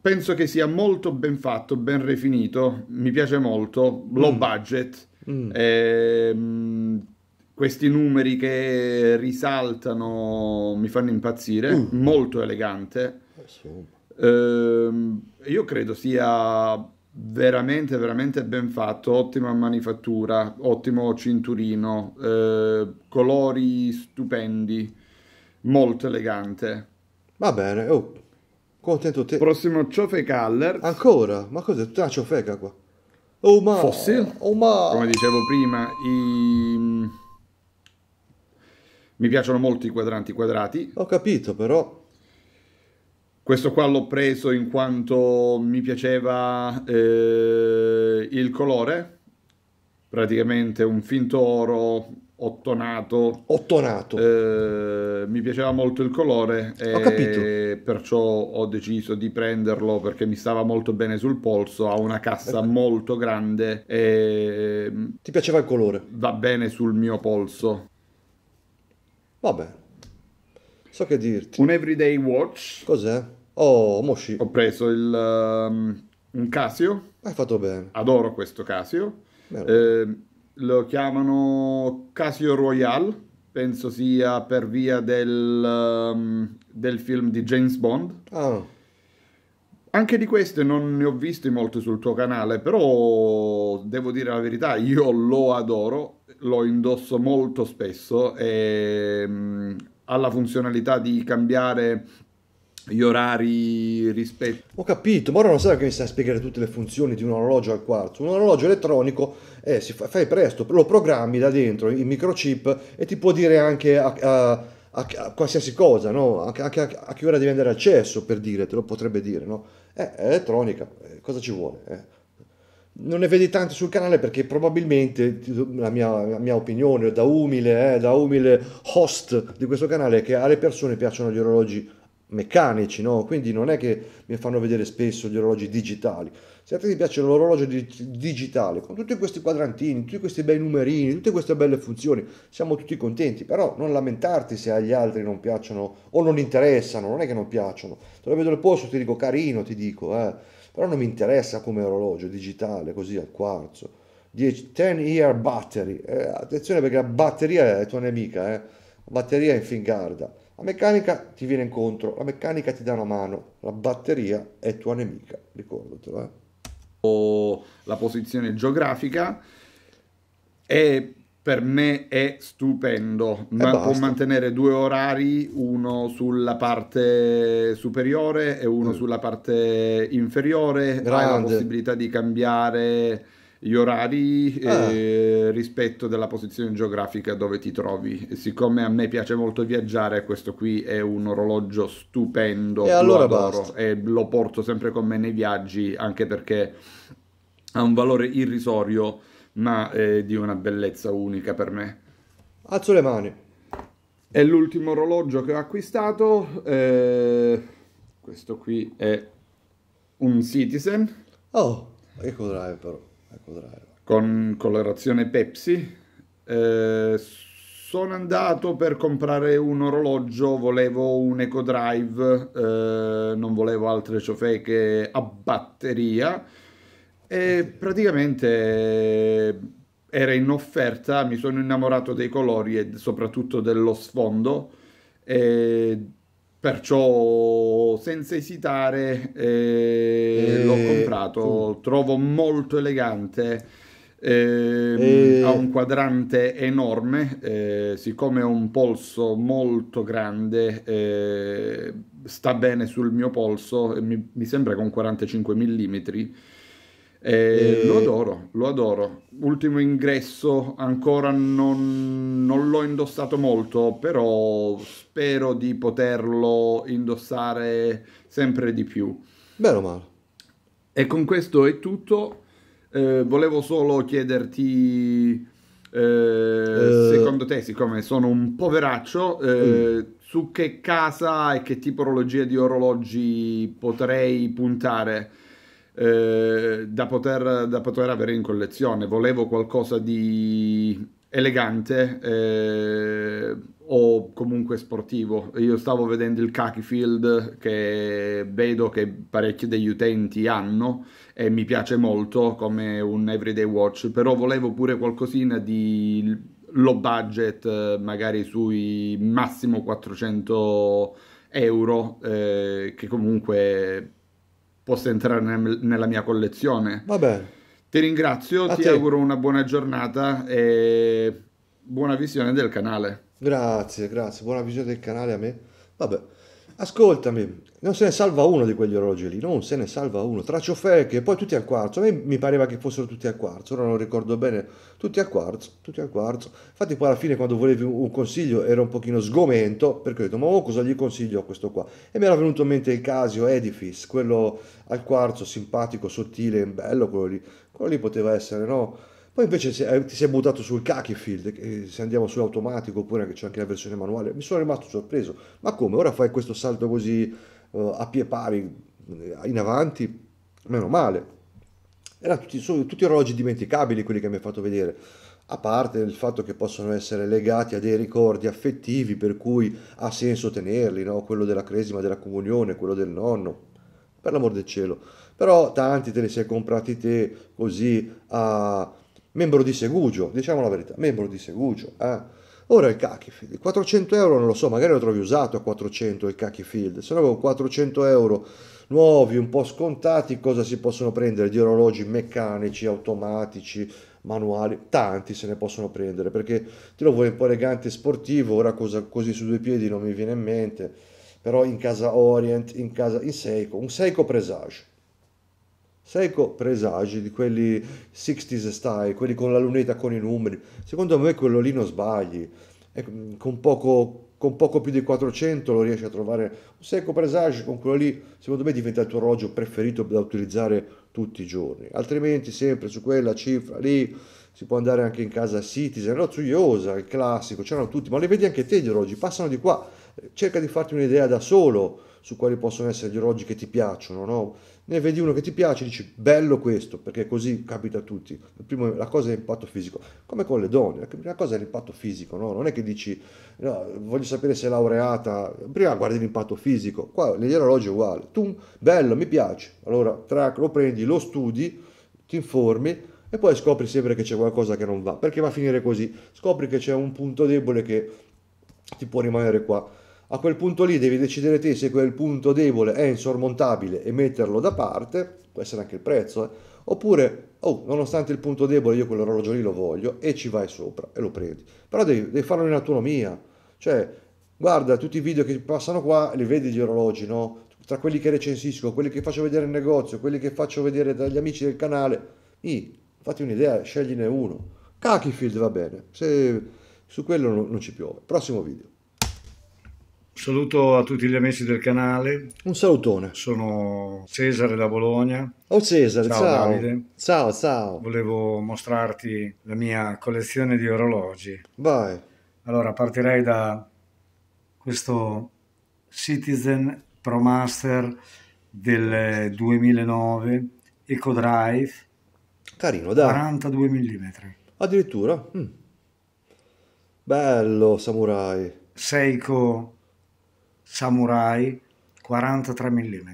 Penso che sia molto ben fatto, ben rifinito, mi piace molto, low mm. budget. Mm. Ehm, questi numeri che risaltano mi fanno impazzire, mm. molto elegante. Eh, ehm, io credo sia veramente veramente ben fatto ottima manifattura ottimo cinturino eh, colori stupendi molto elegante va bene oh, contento te prossimo color ancora ma cos'è tutta la ciofeca qua oh ma fossil oh ma come dicevo prima i mi piacciono molto i quadranti quadrati ho capito però questo qua l'ho preso in quanto mi piaceva eh, il colore, praticamente un finto oro ottonato. Ottonato. Eh, mi piaceva molto il colore e ho capito. perciò ho deciso di prenderlo perché mi stava molto bene sul polso, ha una cassa eh. molto grande e... Ehm, Ti piaceva il colore? Va bene sul mio polso. Vabbè. So che dirti. Un everyday watch. Cos'è? Oh, Moshi. Ho preso il, um, un Casio. Hai fatto bene. Adoro questo Casio. Eh, lo chiamano Casio Royale. Penso sia per via del, um, del film di James Bond. Ah. Anche di queste non ne ho visti molto sul tuo canale, però devo dire la verità, io lo adoro, lo indosso molto spesso e um, ha la funzionalità di cambiare gli orari rispetto. Ho capito, ma ora non sai che mi stai spiegare tutte le funzioni di un orologio al quarzo. Un orologio elettronico, eh, si fa, fai presto, lo programmi da dentro in microchip e ti può dire anche a, a, a, a qualsiasi cosa, no? Anche, anche a, che ora devi andare al cesso, per dire, te lo potrebbe dire, no? Eh, è elettronica, eh, cosa ci vuole? Eh? non ne vedi tante sul canale perché probabilmente la mia, la mia opinione da umile, eh, da umile host di questo canale è che alle persone piacciono gli orologi meccanici, no? quindi non è che mi fanno vedere spesso gli orologi digitali. Se a te ti piace l'orologio di- digitale, con tutti questi quadrantini, tutti questi bei numerini, tutte queste belle funzioni, siamo tutti contenti, però non lamentarti se agli altri non piacciono o non interessano, non è che non piacciono. Te lo vedo il posto, ti dico carino, ti dico, eh, però non mi interessa come orologio digitale, così al quarzo. 10 year battery, eh, attenzione perché la batteria è tua nemica, eh. la batteria è in fin garda la meccanica ti viene incontro, la meccanica ti dà una mano, la batteria è tua nemica, ricordatelo. Eh. la posizione geografica è per me è stupendo, ma può mantenere due orari, uno sulla parte superiore e uno mm. sulla parte inferiore, Grande. hai la possibilità di cambiare gli orari ah. eh, rispetto della posizione geografica dove ti trovi. E siccome a me piace molto viaggiare, questo qui è un orologio stupendo, e lo allora adoro basta. e lo porto sempre con me nei viaggi, anche perché ha un valore irrisorio, ma è di una bellezza unica per me. Alzo le mani. È l'ultimo orologio che ho acquistato. Eh, questo qui è un Citizen. Oh, che cos'è però? con colorazione Pepsi. Eh, sono andato per comprare un orologio, volevo un Eco Drive, eh, non volevo altre ciofeche a batteria e praticamente eh, era in offerta, mi sono innamorato dei colori e soprattutto dello sfondo e Perciò senza esitare eh, e... Eh, l'ho comprato, trovo molto elegante. Ehm, eh, e... Ha un quadrante enorme, eh, siccome ha un polso molto grande, eh, sta bene sul mio polso, mi, mi sembra con 45 mm eh, Lo eh. adoro, lo adoro. Ultimo ingresso, ancora non, non, l'ho indossato molto, però spero di poterlo indossare sempre di più. Bene o male. E con questo è tutto. Eh, volevo solo chiederti, eh, eh. secondo te, siccome sono un poveraccio, eh, mm. su che casa e che tipologia di orologi potrei puntare? Eh, da, poter, da, poter, avere in collezione. Volevo qualcosa di elegante eh, o comunque sportivo. Io stavo vedendo il khaki field che vedo che parecchi degli utenti hanno e mi piace molto come un everyday watch, però volevo pure qualcosina di low budget, magari sui massimo 400 euro, eh, che comunque possa entrare nel, nella mia collezione. Va bene. Ti ringrazio, A ti te. auguro una buona giornata e buona visione del canale. Grazie, grazie, buona visione del canale a me. Vabbè. Ascoltami, non se ne salva uno di quegli orologi lì, non se ne salva uno, tra ciofeche, poi tutti al quarzo, a me mi pareva che fossero tutti al quarzo, ora non ricordo bene, tutti al quarzo, tutti al quarzo, infatti poi alla fine quando volevi un consiglio ero un pochino sgomento, perché ho detto, ma oh, cosa gli consiglio a questo qua? E mi era venuto in mente il Casio Edifice, quello al quarzo, simpatico, sottile, bello quello lì, quello lì poteva essere, no? Poi invece eh, ti sei buttato sul Cakifield, eh, se andiamo sull'automatico oppure c'è anche la versione manuale, mi sono rimasto sorpreso. Ma come? Ora fai questo salto così uh, a pie pari in avanti? Meno male. Erano tutti, tutti orologi dimenticabili quelli che mi hai fatto vedere a parte il fatto che possono essere legati a dei ricordi affettivi per cui ha senso tenerli, no? quello della cresima, della comunione, quello del nonno, per l'amor del cielo. Però tanti te li sei comprati te così a membro di Segugio, diciamo la verità, membro di Segugio. Eh? Ora il Cachifield, 400 euro non lo so, magari lo trovi usato a 400 il Cachifield, se no con 400 euro nuovi, un po' scontati, cosa si possono prendere di orologi meccanici, automatici, manuali? Tanti se ne possono prendere, perché te lo vuoi un po' elegante e sportivo, ora cosa, così su due piedi non mi viene in mente, però in casa Orient, in casa in Seiko, un Seiko Presage Sai presagi di quelli 60s style, quelli con la lunetta con i numeri. Secondo me quello lì non sbagli. Ecco, mm, con, poco, con poco più di 400 lo riesci a trovare. Un secco presagi con quello lì, secondo me diventa il tuo orologio preferito da utilizzare tutti i giorni. Altrimenti sempre su quella cifra lì si può andare anche in casa Citizen, Rozzuiosa, il classico, c'erano tutti, ma li vedi anche te gli orologi, passano di qua. Cerca di farti un'idea da solo su quali possono essere gli orologi che ti piacciono, no? Ne vedi uno che ti piace e dici bello questo, perché così capita a tutti. Primo, la cosa è l'impatto fisico, come con le donne, la prima cosa è l'impatto fisico, no? Non è che dici no, voglio sapere se è laureata, prima guardi l'impatto fisico, qua gli orologi è uguale, tu bello, mi piace, allora track, lo prendi, lo studi, ti informi e poi scopri sempre che c'è qualcosa che non va, perché va a finire così, scopri che c'è un punto debole che ti può rimanere qua a quel punto lì devi decidere te se quel punto debole è insormontabile e metterlo da parte, può essere anche il prezzo, eh? oppure, oh, nonostante il punto debole io quell'orologio lì lo voglio e ci vai sopra e lo prendi. Però devi, devi farlo in autonomia, cioè guarda tutti i video che passano qua, li vedi gli orologi, no? Tra quelli che recensisco, quelli che faccio vedere in negozio, quelli che faccio vedere dagli amici del canale, I, fatti un'idea, scegliene uno. Field va bene, se su quello non, non ci piove. Prossimo video. Un saluto a tutti gli amici del canale. Un salutone. Sono Cesare da Bologna. Oh Cesare, ciao. Ciao Davide. Ciao, ciao. Volevo mostrarti la mia collezione di orologi. Vai. Allora, partirei da questo Citizen ProMaster del 2009 EcoDrive. Carino, dai. 42 mm. Addirittura? Mm. Bello, samurai. Seiko Samurai 43 mm.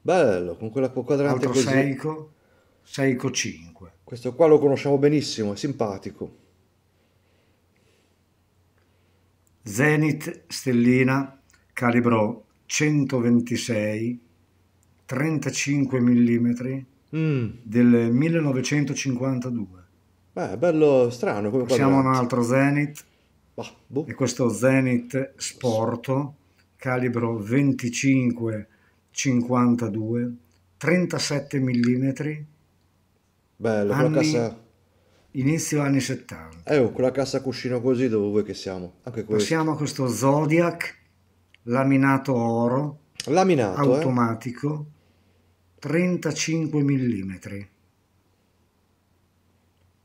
Bello, con quella quadrante Altro così. Seiko, Seiko 5. Questo qua lo conosciamo benissimo, è simpatico. Zenith Stellina calibro 126 35 mm, mm. del 1952. Beh, bello strano come Siamo un altro Zenith. Bah, boh. E questo Zenith Sporto calibro 25-52, 37 mm. Bello, anni, cassa... Inizio anni 70. Eh, con oh, la cassa cuscino così dove vuoi che siamo? Anche questo. Passiamo a questo Zodiac laminato oro. Laminato, eh. Automatico, eh? 35 mm.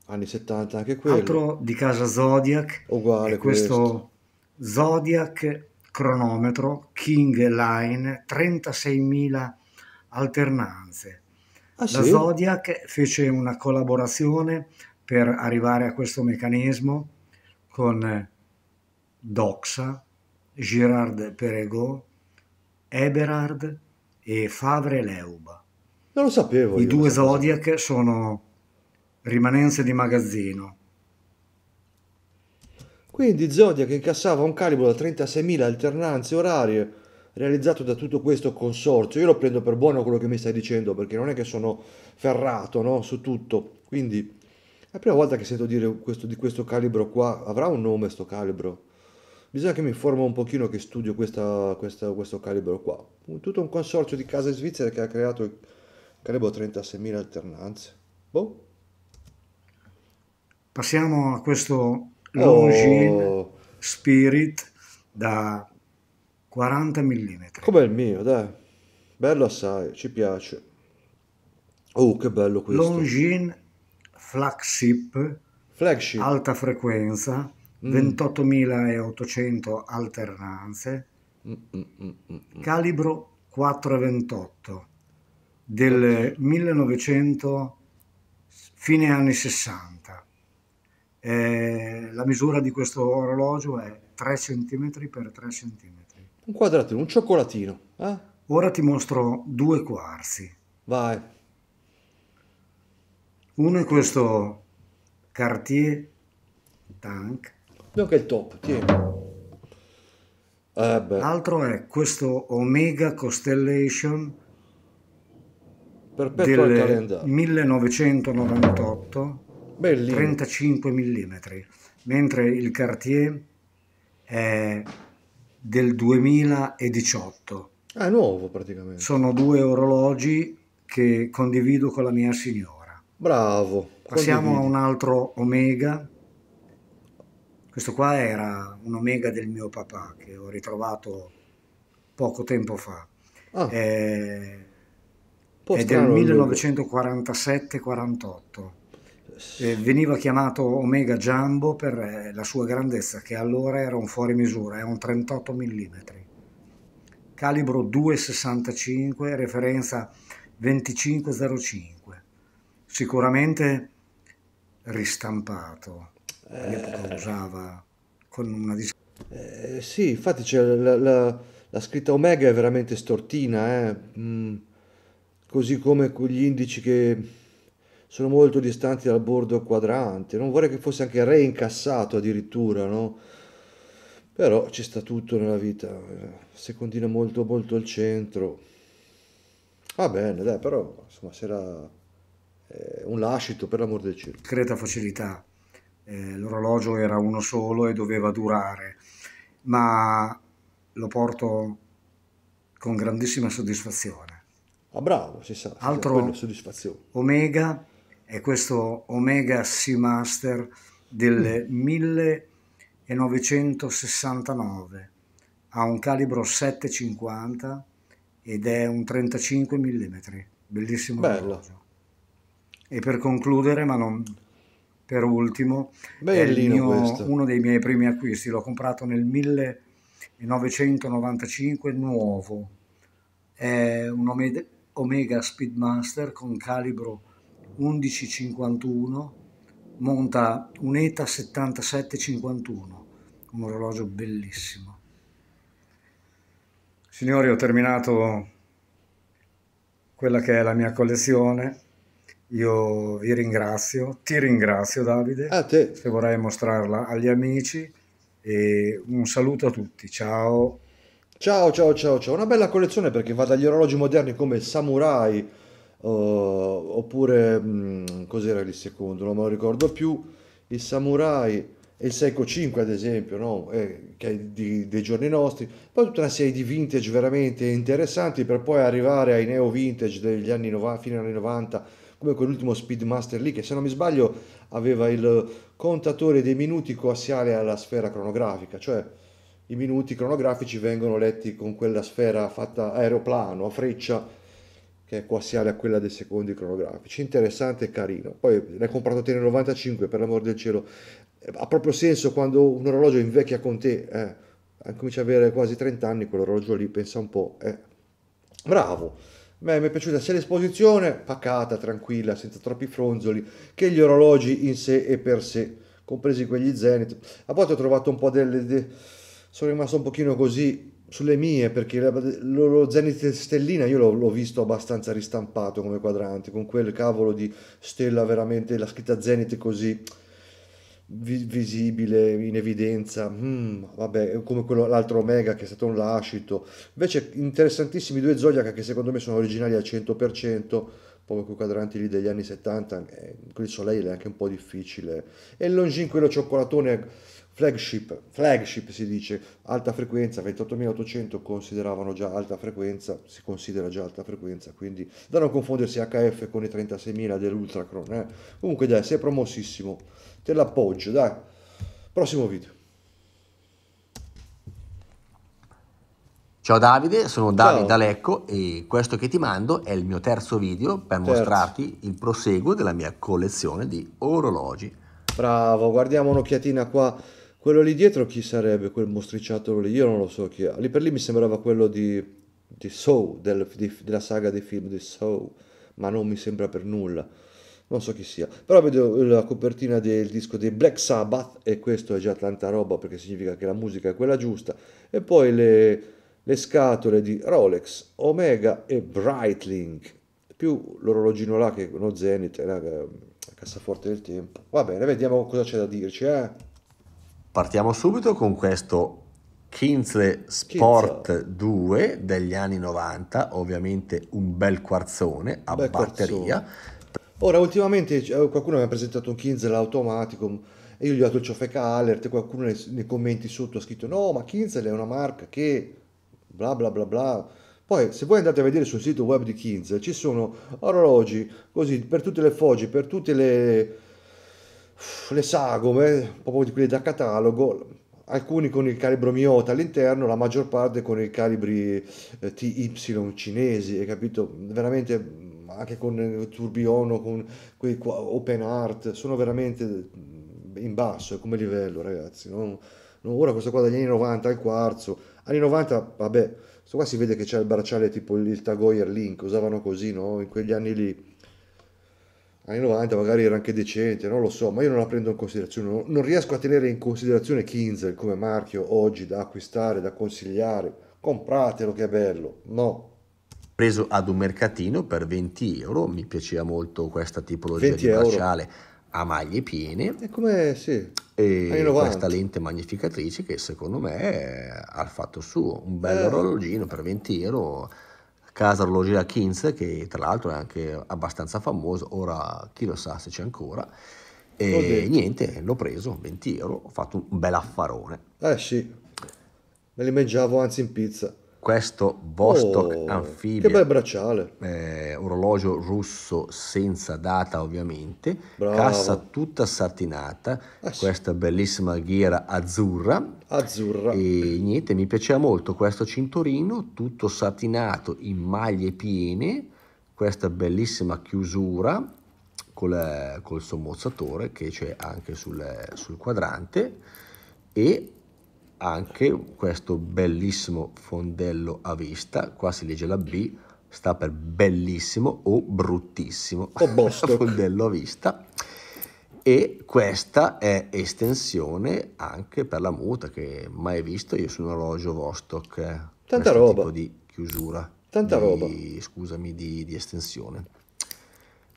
Anni 70 anche quello. Altro di casa Zodiac. Uguale questo. questo Zodiac cronometro King Line 36.000 alternanze. Ah, sì? La Zodiac fece una collaborazione per arrivare a questo meccanismo con Doxa, Girard Perego, Eberhard e Favre Leuba. Non lo sapevo. I due Zodiac sono rimanenze di magazzino quindi Zodiac incassava un calibro da 36.000 alternanze orarie realizzato da tutto questo consorzio. Io lo prendo per buono quello che mi stai dicendo perché non è che sono ferrato no? su tutto. Quindi è la prima volta che sento dire questo, di questo calibro qua. Avrà un nome questo calibro? Bisogna che mi informo un pochino che studio questa, questa, questo calibro qua. Tutto un consorzio di case svizzere che ha creato il calibro 36.000 alternanze. Boh. Passiamo a questo Longin oh. Spirit da 40 mm. Come il mio, dai. Bello assai, ci piace. Oh, che bello questo. Longin Flagship, Flagship. alta frequenza, mm. 28.800 alternanze, mm, mm, calibro 428 del 1900 fine anni 60 eh, la misura di questo orologio è 3 cm x 3 cm. Un quadratino, un cioccolatino. Eh? Ora ti mostro due quarzi. Vai. Uno è questo Cartier Tank. No, che è il top, tieni. Eh L'altro è questo Omega Constellation Perpetual del 1998 Bellino. 35 mm, mentre il Cartier è del 2018. Ah, è nuovo praticamente. Sono due orologi che condivido con la mia signora. Bravo. Passiamo condividi. a un altro Omega. Questo qua era un Omega del mio papà che ho ritrovato poco tempo fa. Ah. È, eh, è del 1947-48 eh, veniva chiamato Omega Jumbo per eh, la sua grandezza, che allora era un fuori misura, è un 38 mm. Calibro 2,65, referenza 2505. Sicuramente ristampato, all'epoca eh, usava con una disc- eh, Sì, infatti c'è la, la, la, scritta Omega è veramente stortina, eh? mm, così come con gli indici che sono molto distanti dal bordo quadrante, non vorrei che fosse anche reincassato addirittura, no? Però ci sta tutto nella vita, eh, si continua molto molto al centro. Va bene, dai, però insomma, se eh, un lascito per l'amor del cielo. Creta facilità, eh, l'orologio era uno solo e doveva durare, ma lo porto con grandissima soddisfazione. Ah bravo, si sa, altro soddisfazione. Omega è questo Omega Seamaster del 1969, mm. ha un calibro 750 ed è un 35 mm, bellissimo Bello. Orologio. E per concludere, ma non per ultimo, Bellino è mio, uno dei miei primi acquisti, l'ho comprato nel 1995 nuovo, è un Omega Speedmaster con calibro 11.51, monta un ETA 7751, un orologio bellissimo. Signori, ho terminato quella che è la mia collezione. Io vi ringrazio, ti ringrazio Davide, a te. se vorrai mostrarla agli amici e un saluto a tutti, ciao. Ciao, ciao, ciao, ciao. Una bella collezione perché va dagli orologi moderni come Samurai, uh, oppure mh, mm, cos'era il secondo, non me lo ricordo più, il Samurai e il Seiko 5 ad esempio, no? eh, che è di, dei giorni nostri, poi tutta una serie di vintage veramente interessanti per poi arrivare ai neo vintage degli anni 90, fine anni 90, come quell'ultimo Speedmaster lì che se non mi sbaglio aveva il contatore dei minuti coassiale alla sfera cronografica, cioè i minuti cronografici vengono letti con quella sfera fatta aeroplano, a freccia, che è quasi a quella dei secondi cronografici. Interessante e carino. Poi l'hai comprato te nel 95, per l'amor del cielo. Eh, ha proprio senso quando un orologio invecchia con te, eh, eh comincia ad avere quasi 30 anni quell'orologio lì, pensa un po'. Eh. Bravo! Beh, mi è piaciuta sia l'esposizione, pacata, tranquilla, senza troppi fronzoli, che gli orologi in sé e per sé, compresi quegli Zenith. A volte ho trovato un po' delle... De... sono rimasto un pochino così sulle mie, perché lo, lo Zenith Stellina io l'ho, l'ho, visto abbastanza ristampato come quadrante, con quel cavolo di stella veramente, la scritta Zenith così visibile, in evidenza, mm, vabbè, come quello, l'altro Omega che è stato un lascito. Invece interessantissimi due Zodiac che secondo me sono originali al 100%, proprio quei quadranti lì degli anni 70, eh, con il Soleil è anche un po' difficile. E il Longin, quello cioccolatone flagship, flagship si dice alta frequenza, 28800 consideravano già alta frequenza, si considera già alta frequenza, quindi da non confondersi HF con i 36000 dell'Ultracron. Eh. Comunque dai, sei promossissimo, te l'appoggio, dai. Prossimo video. Ciao Davide, sono Davide D'Alecco e questo che ti mando è il mio terzo video per terzo. mostrarti il proseguo della mia collezione di orologi. Bravo, guardiamo un'occhiatina qua quello lì dietro chi sarebbe, quel mostriciattolo lì? Io non lo so chi è. Lì per lì mi sembrava quello di, di Saw, del, di, della saga dei film di Saw, ma non mi sembra per nulla. Non so chi sia. Però vedo la copertina del disco di Black Sabbath e questo è già tanta roba perché significa che la musica è quella giusta. E poi le, le scatole di Rolex, Omega e Breitling più l'orologino là che uno Zenith, la, la eh, cassaforte del tempo. Va bene, vediamo cosa c'è da dirci, eh. Partiamo subito con questo Kinzle Sport Kinzle. 2 degli anni 90, ovviamente un bel quarzone a bel batteria. Quarzone. Ora, ultimamente eh, qualcuno mi ha presentato un Kinzel automatico e io gli ho dato il ciofeca alert e qualcuno nei, commenti sotto ha scritto no, ma Kinzel è una marca che bla bla bla bla. Poi, se voi andate a vedere sul sito web di Kinzel, ci sono orologi così per tutte le foggi, per tutte le, le sagome, proprio di quelle da catalogo, alcuni con il calibro Miota all'interno, la maggior parte con i calibri eh, TY cinesi, hai capito? Veramente mm, anche con eh, Turbiono, con quei qua, Open Art, sono veramente mm, in basso come livello, ragazzi. No? No, ora questo qua dagli anni 90 al quarzo, anni 90, vabbè, questo qua si vede che c'è il bracciale tipo il Tagoyer Link, usavano così, no? In quegli anni lì anni 90 magari era anche decente, non lo so, ma io non la prendo in considerazione, non riesco a tenere in considerazione Kinzel come marchio oggi da acquistare, da consigliare, compratelo che è bello, no. Preso ad un mercatino per 20 euro, mi piaceva molto questa tipologia di bracciale a maglie piene. E come, sì, e questa lente magnificatrice che secondo me ha fatto suo, un bel eh. orologino per 20 euro casa orologeria Kings, che tra l'altro è anche abbastanza famoso, ora chi lo sa se c'è ancora. E niente, l'ho preso, 20 euro, ho fatto un bel affarone. Eh sì, me li mangiavo anzi in pizza questo Vostok oh, anfibio. Che bel bracciale. Eh, orologio russo senza data ovviamente. Bravo. Cassa tutta satinata. Eh Questa bellissima ghiera azzurra. Azzurra. E niente, mi piaceva molto questo cinturino, tutto satinato in maglie piene. Questa bellissima chiusura col, col sommozzatore che c'è anche sul, sul quadrante. E anche questo bellissimo fondello a vista, qua si legge la B, sta per bellissimo o bruttissimo o bosto. [LAUGHS] fondello a vista e questa è estensione anche per la muta che mai visto io su un orologio Vostok tanta roba tipo di chiusura tanta di, roba scusami di, di, estensione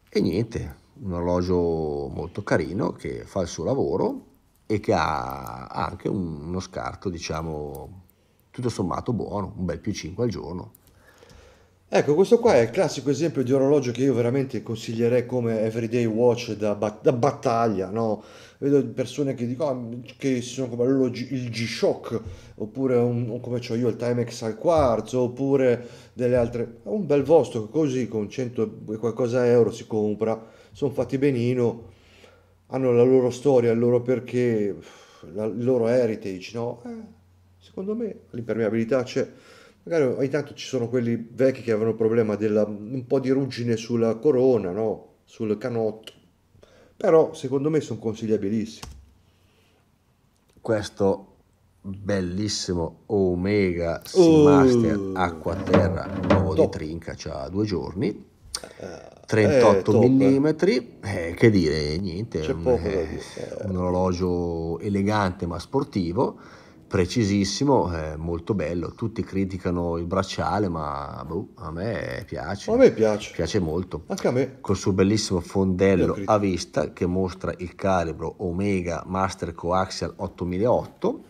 e niente un orologio molto carino che fa il suo lavoro e che ha anche uno scarto, diciamo, tutto sommato buono, un bel più 5 al giorno. Ecco, questo qua è il classico esempio di orologio che io veramente consiglierei come everyday watch da, bat- da battaglia, no? Vedo persone che dicono ah, che si sono comprati il G-Shock, oppure un, come ho io il Timex al quarzo, oppure delle altre... Un bel vostro così con 100 e qualcosa euro si compra, sono fatti benino, hanno la loro storia, il loro perché, la, il loro heritage, no? Eh, secondo me l'impermeabilità c'è. Magari ogni tanto ci sono quelli vecchi che avevano il problema di un po' di ruggine sulla corona, no? Sul canotto. Però secondo me sono consigliabilissimi. Questo bellissimo Omega Seamaster oh. Acqua Terra nuovo Top. di Trinca, c'ha due giorni 38 eh, mm, eh, che dire, niente, C'è un, eh, dire. Eh. un orologio elegante ma sportivo, precisissimo, eh, molto bello. Tutti criticano il bracciale, ma boh, a me piace. A me piace. Piace molto. Anche a me. Col suo bellissimo fondello a vista che mostra il calibro Omega Master Coaxial 8008.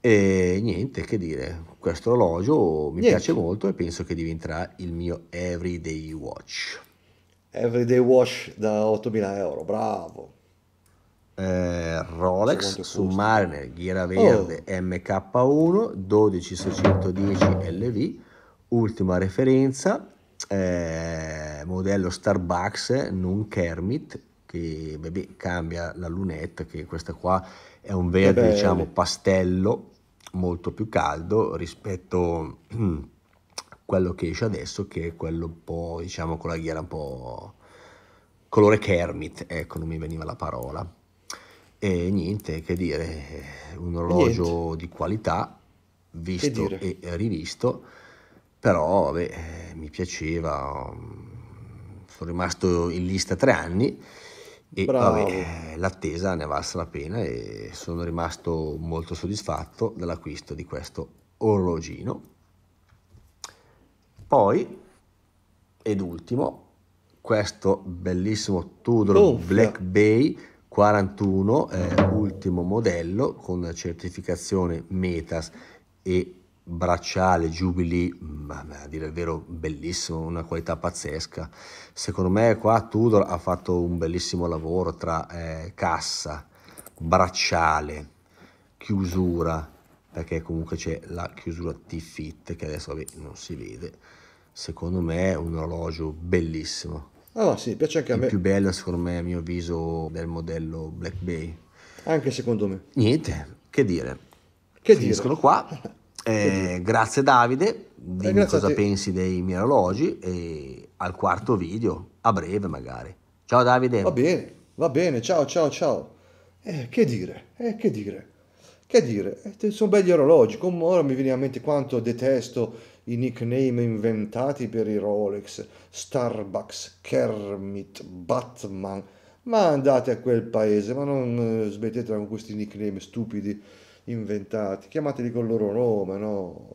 E niente, che dire, questo orologio mi Niente. piace molto e penso che diventerà il mio everyday watch. Everyday watch da 8.000 euro, bravo. Eh, Rolex Submariner ghiera verde oh. MK1 12610 LV ultima referenza eh, modello Starbucks non Kermit che beh, cambia la lunetta che questa qua è un verde diciamo pastello molto più caldo rispetto a [CLEARS THROAT] quello che esce adesso che è quello un po' diciamo con la ghiera un po' colore Kermit ecco non mi veniva la parola e niente che dire un orologio niente. di qualità visto e rivisto però vabbè, eh, mi piaceva mm, sono rimasto in lista tre anni e vabbè, eh, l'attesa ne è valsa la pena e sono rimasto molto soddisfatto dell'acquisto di questo orologino. Poi, ed ultimo, questo bellissimo Tudor oh, Black Bay 41, eh, ultimo modello con certificazione Metas e bracciale, Jubilee, ma mm, a dire il vero bellissimo, una qualità pazzesca. Secondo me qua Tudor ha fatto un bellissimo lavoro tra eh, cassa, bracciale, chiusura, perché comunque c'è la chiusura T-Fit che adesso vabbè, non si vede. Secondo me è un orologio bellissimo. Ah, no, sì, piace anche a me. Il più bello secondo me a mio avviso del modello Black Bay. Anche secondo me. Niente, che dire. Che Finiscono dire. qua. [LAUGHS] Eh, grazie Davide, dimmi grazie cosa pensi dei miei orologi e al quarto video, a breve magari. Ciao Davide. Va bene, va bene, ciao ciao ciao. Eh, che dire, eh, che dire, che dire, eh, sono belli orologi, come ora mi viene a mente quanto detesto i nickname inventati per i Rolex, Starbucks, Kermit, Batman, ma andate a quel paese, ma non eh, smettetela con questi nickname stupidi inventati, chiamateli col loro nome, no?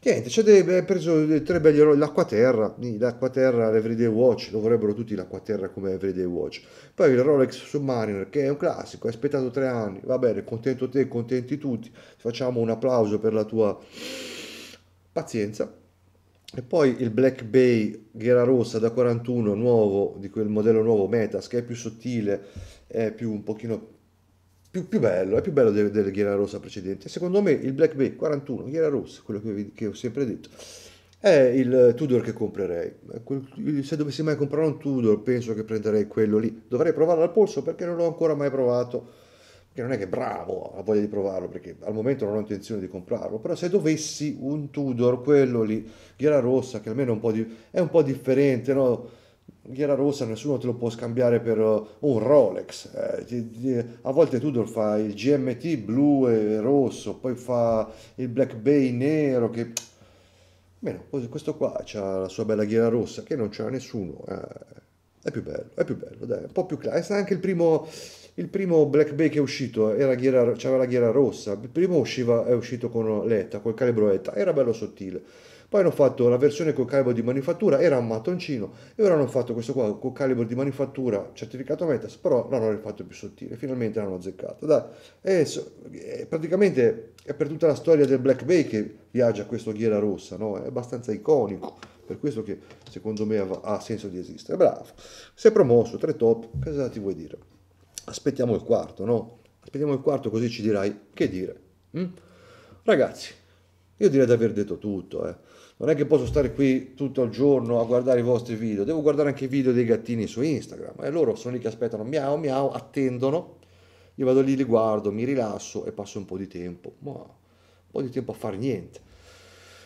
Niente, cioè hai preso tre belli eroi, l'acquaterra, l'acquaterra, l'Everyday Watch, lo vorrebbero tutti l'acquaterra come Everyday Watch. Poi il Rolex Submariner, che è un classico, hai aspettato tre anni, va bene, contento te, contenti tutti, facciamo un applauso per la tua pazienza. E poi il Black Bay Ghera Rossa da 41 nuovo, di quel modello nuovo Metas, che è più sottile, è più un pochino più, più bello, è più bello delle, delle ghiera rossa precedente. Secondo me il Black Bay 41, ghiera rossa, quello che, vi, che ho sempre detto, è il Tudor che comprerei. Se dovessi mai comprare un Tudor, penso che prenderei quello lì. Dovrei provarlo al polso perché non l'ho ancora mai provato. Che non è che bravo, ha voglia di provarlo perché al momento non ho intenzione di comprarlo. Però se dovessi un Tudor, quello lì, ghiera rossa, che almeno è un po', di, è un po differente, no? ghiera rossa nessuno te lo può scambiare per eh, un Rolex. Eh, a volte Tudor fa il GMT blu e rosso, poi fa il Black Bay nero che... Meno, questo qua c'ha la sua bella ghiera rossa che non c'era nessuno. Eh, è più bello, è più bello, dai, un po' più classico. Anche il primo, il primo Black Bay che è uscito era ghiera, c'aveva la ghiera rossa. Il primo usciva, è uscito con l'ETA, col calibro ETA, era bello sottile poi hanno fatto la versione con calibro di manifattura, era un mattoncino, e ora hanno fatto questo qua con calibro di manifattura certificato Metas, però l'hanno rifatto più sottile, finalmente l'hanno azzeccato. Dai, è, è, praticamente è per tutta la storia del Black Bay che viaggia questo ghiera rossa, no? È abbastanza iconico, per questo che secondo me ha, ha senso di esistere. Bravo, si è promosso, tre top, cosa ti vuoi dire? Aspettiamo il quarto, no? Aspettiamo il quarto così ci dirai che dire. Mm? Ragazzi, io direi di aver detto tutto, eh non è che posso stare qui tutto il giorno a guardare i vostri video, devo guardare anche i video dei gattini su Instagram e loro sono lì che aspettano miau miau, attendono, io vado lì, li guardo, mi rilasso e passo un po' di tempo, ma un po' di tempo a fare niente.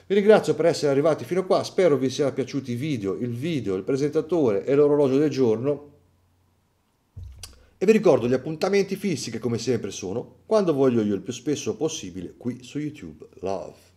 Vi ringrazio per essere arrivati fino a qua, spero vi siano piaciuti i video, il video, il presentatore e l'orologio del giorno. E vi ricordo gli appuntamenti fissi che come sempre sono, quando voglio io il più spesso possibile, qui su YouTube Love.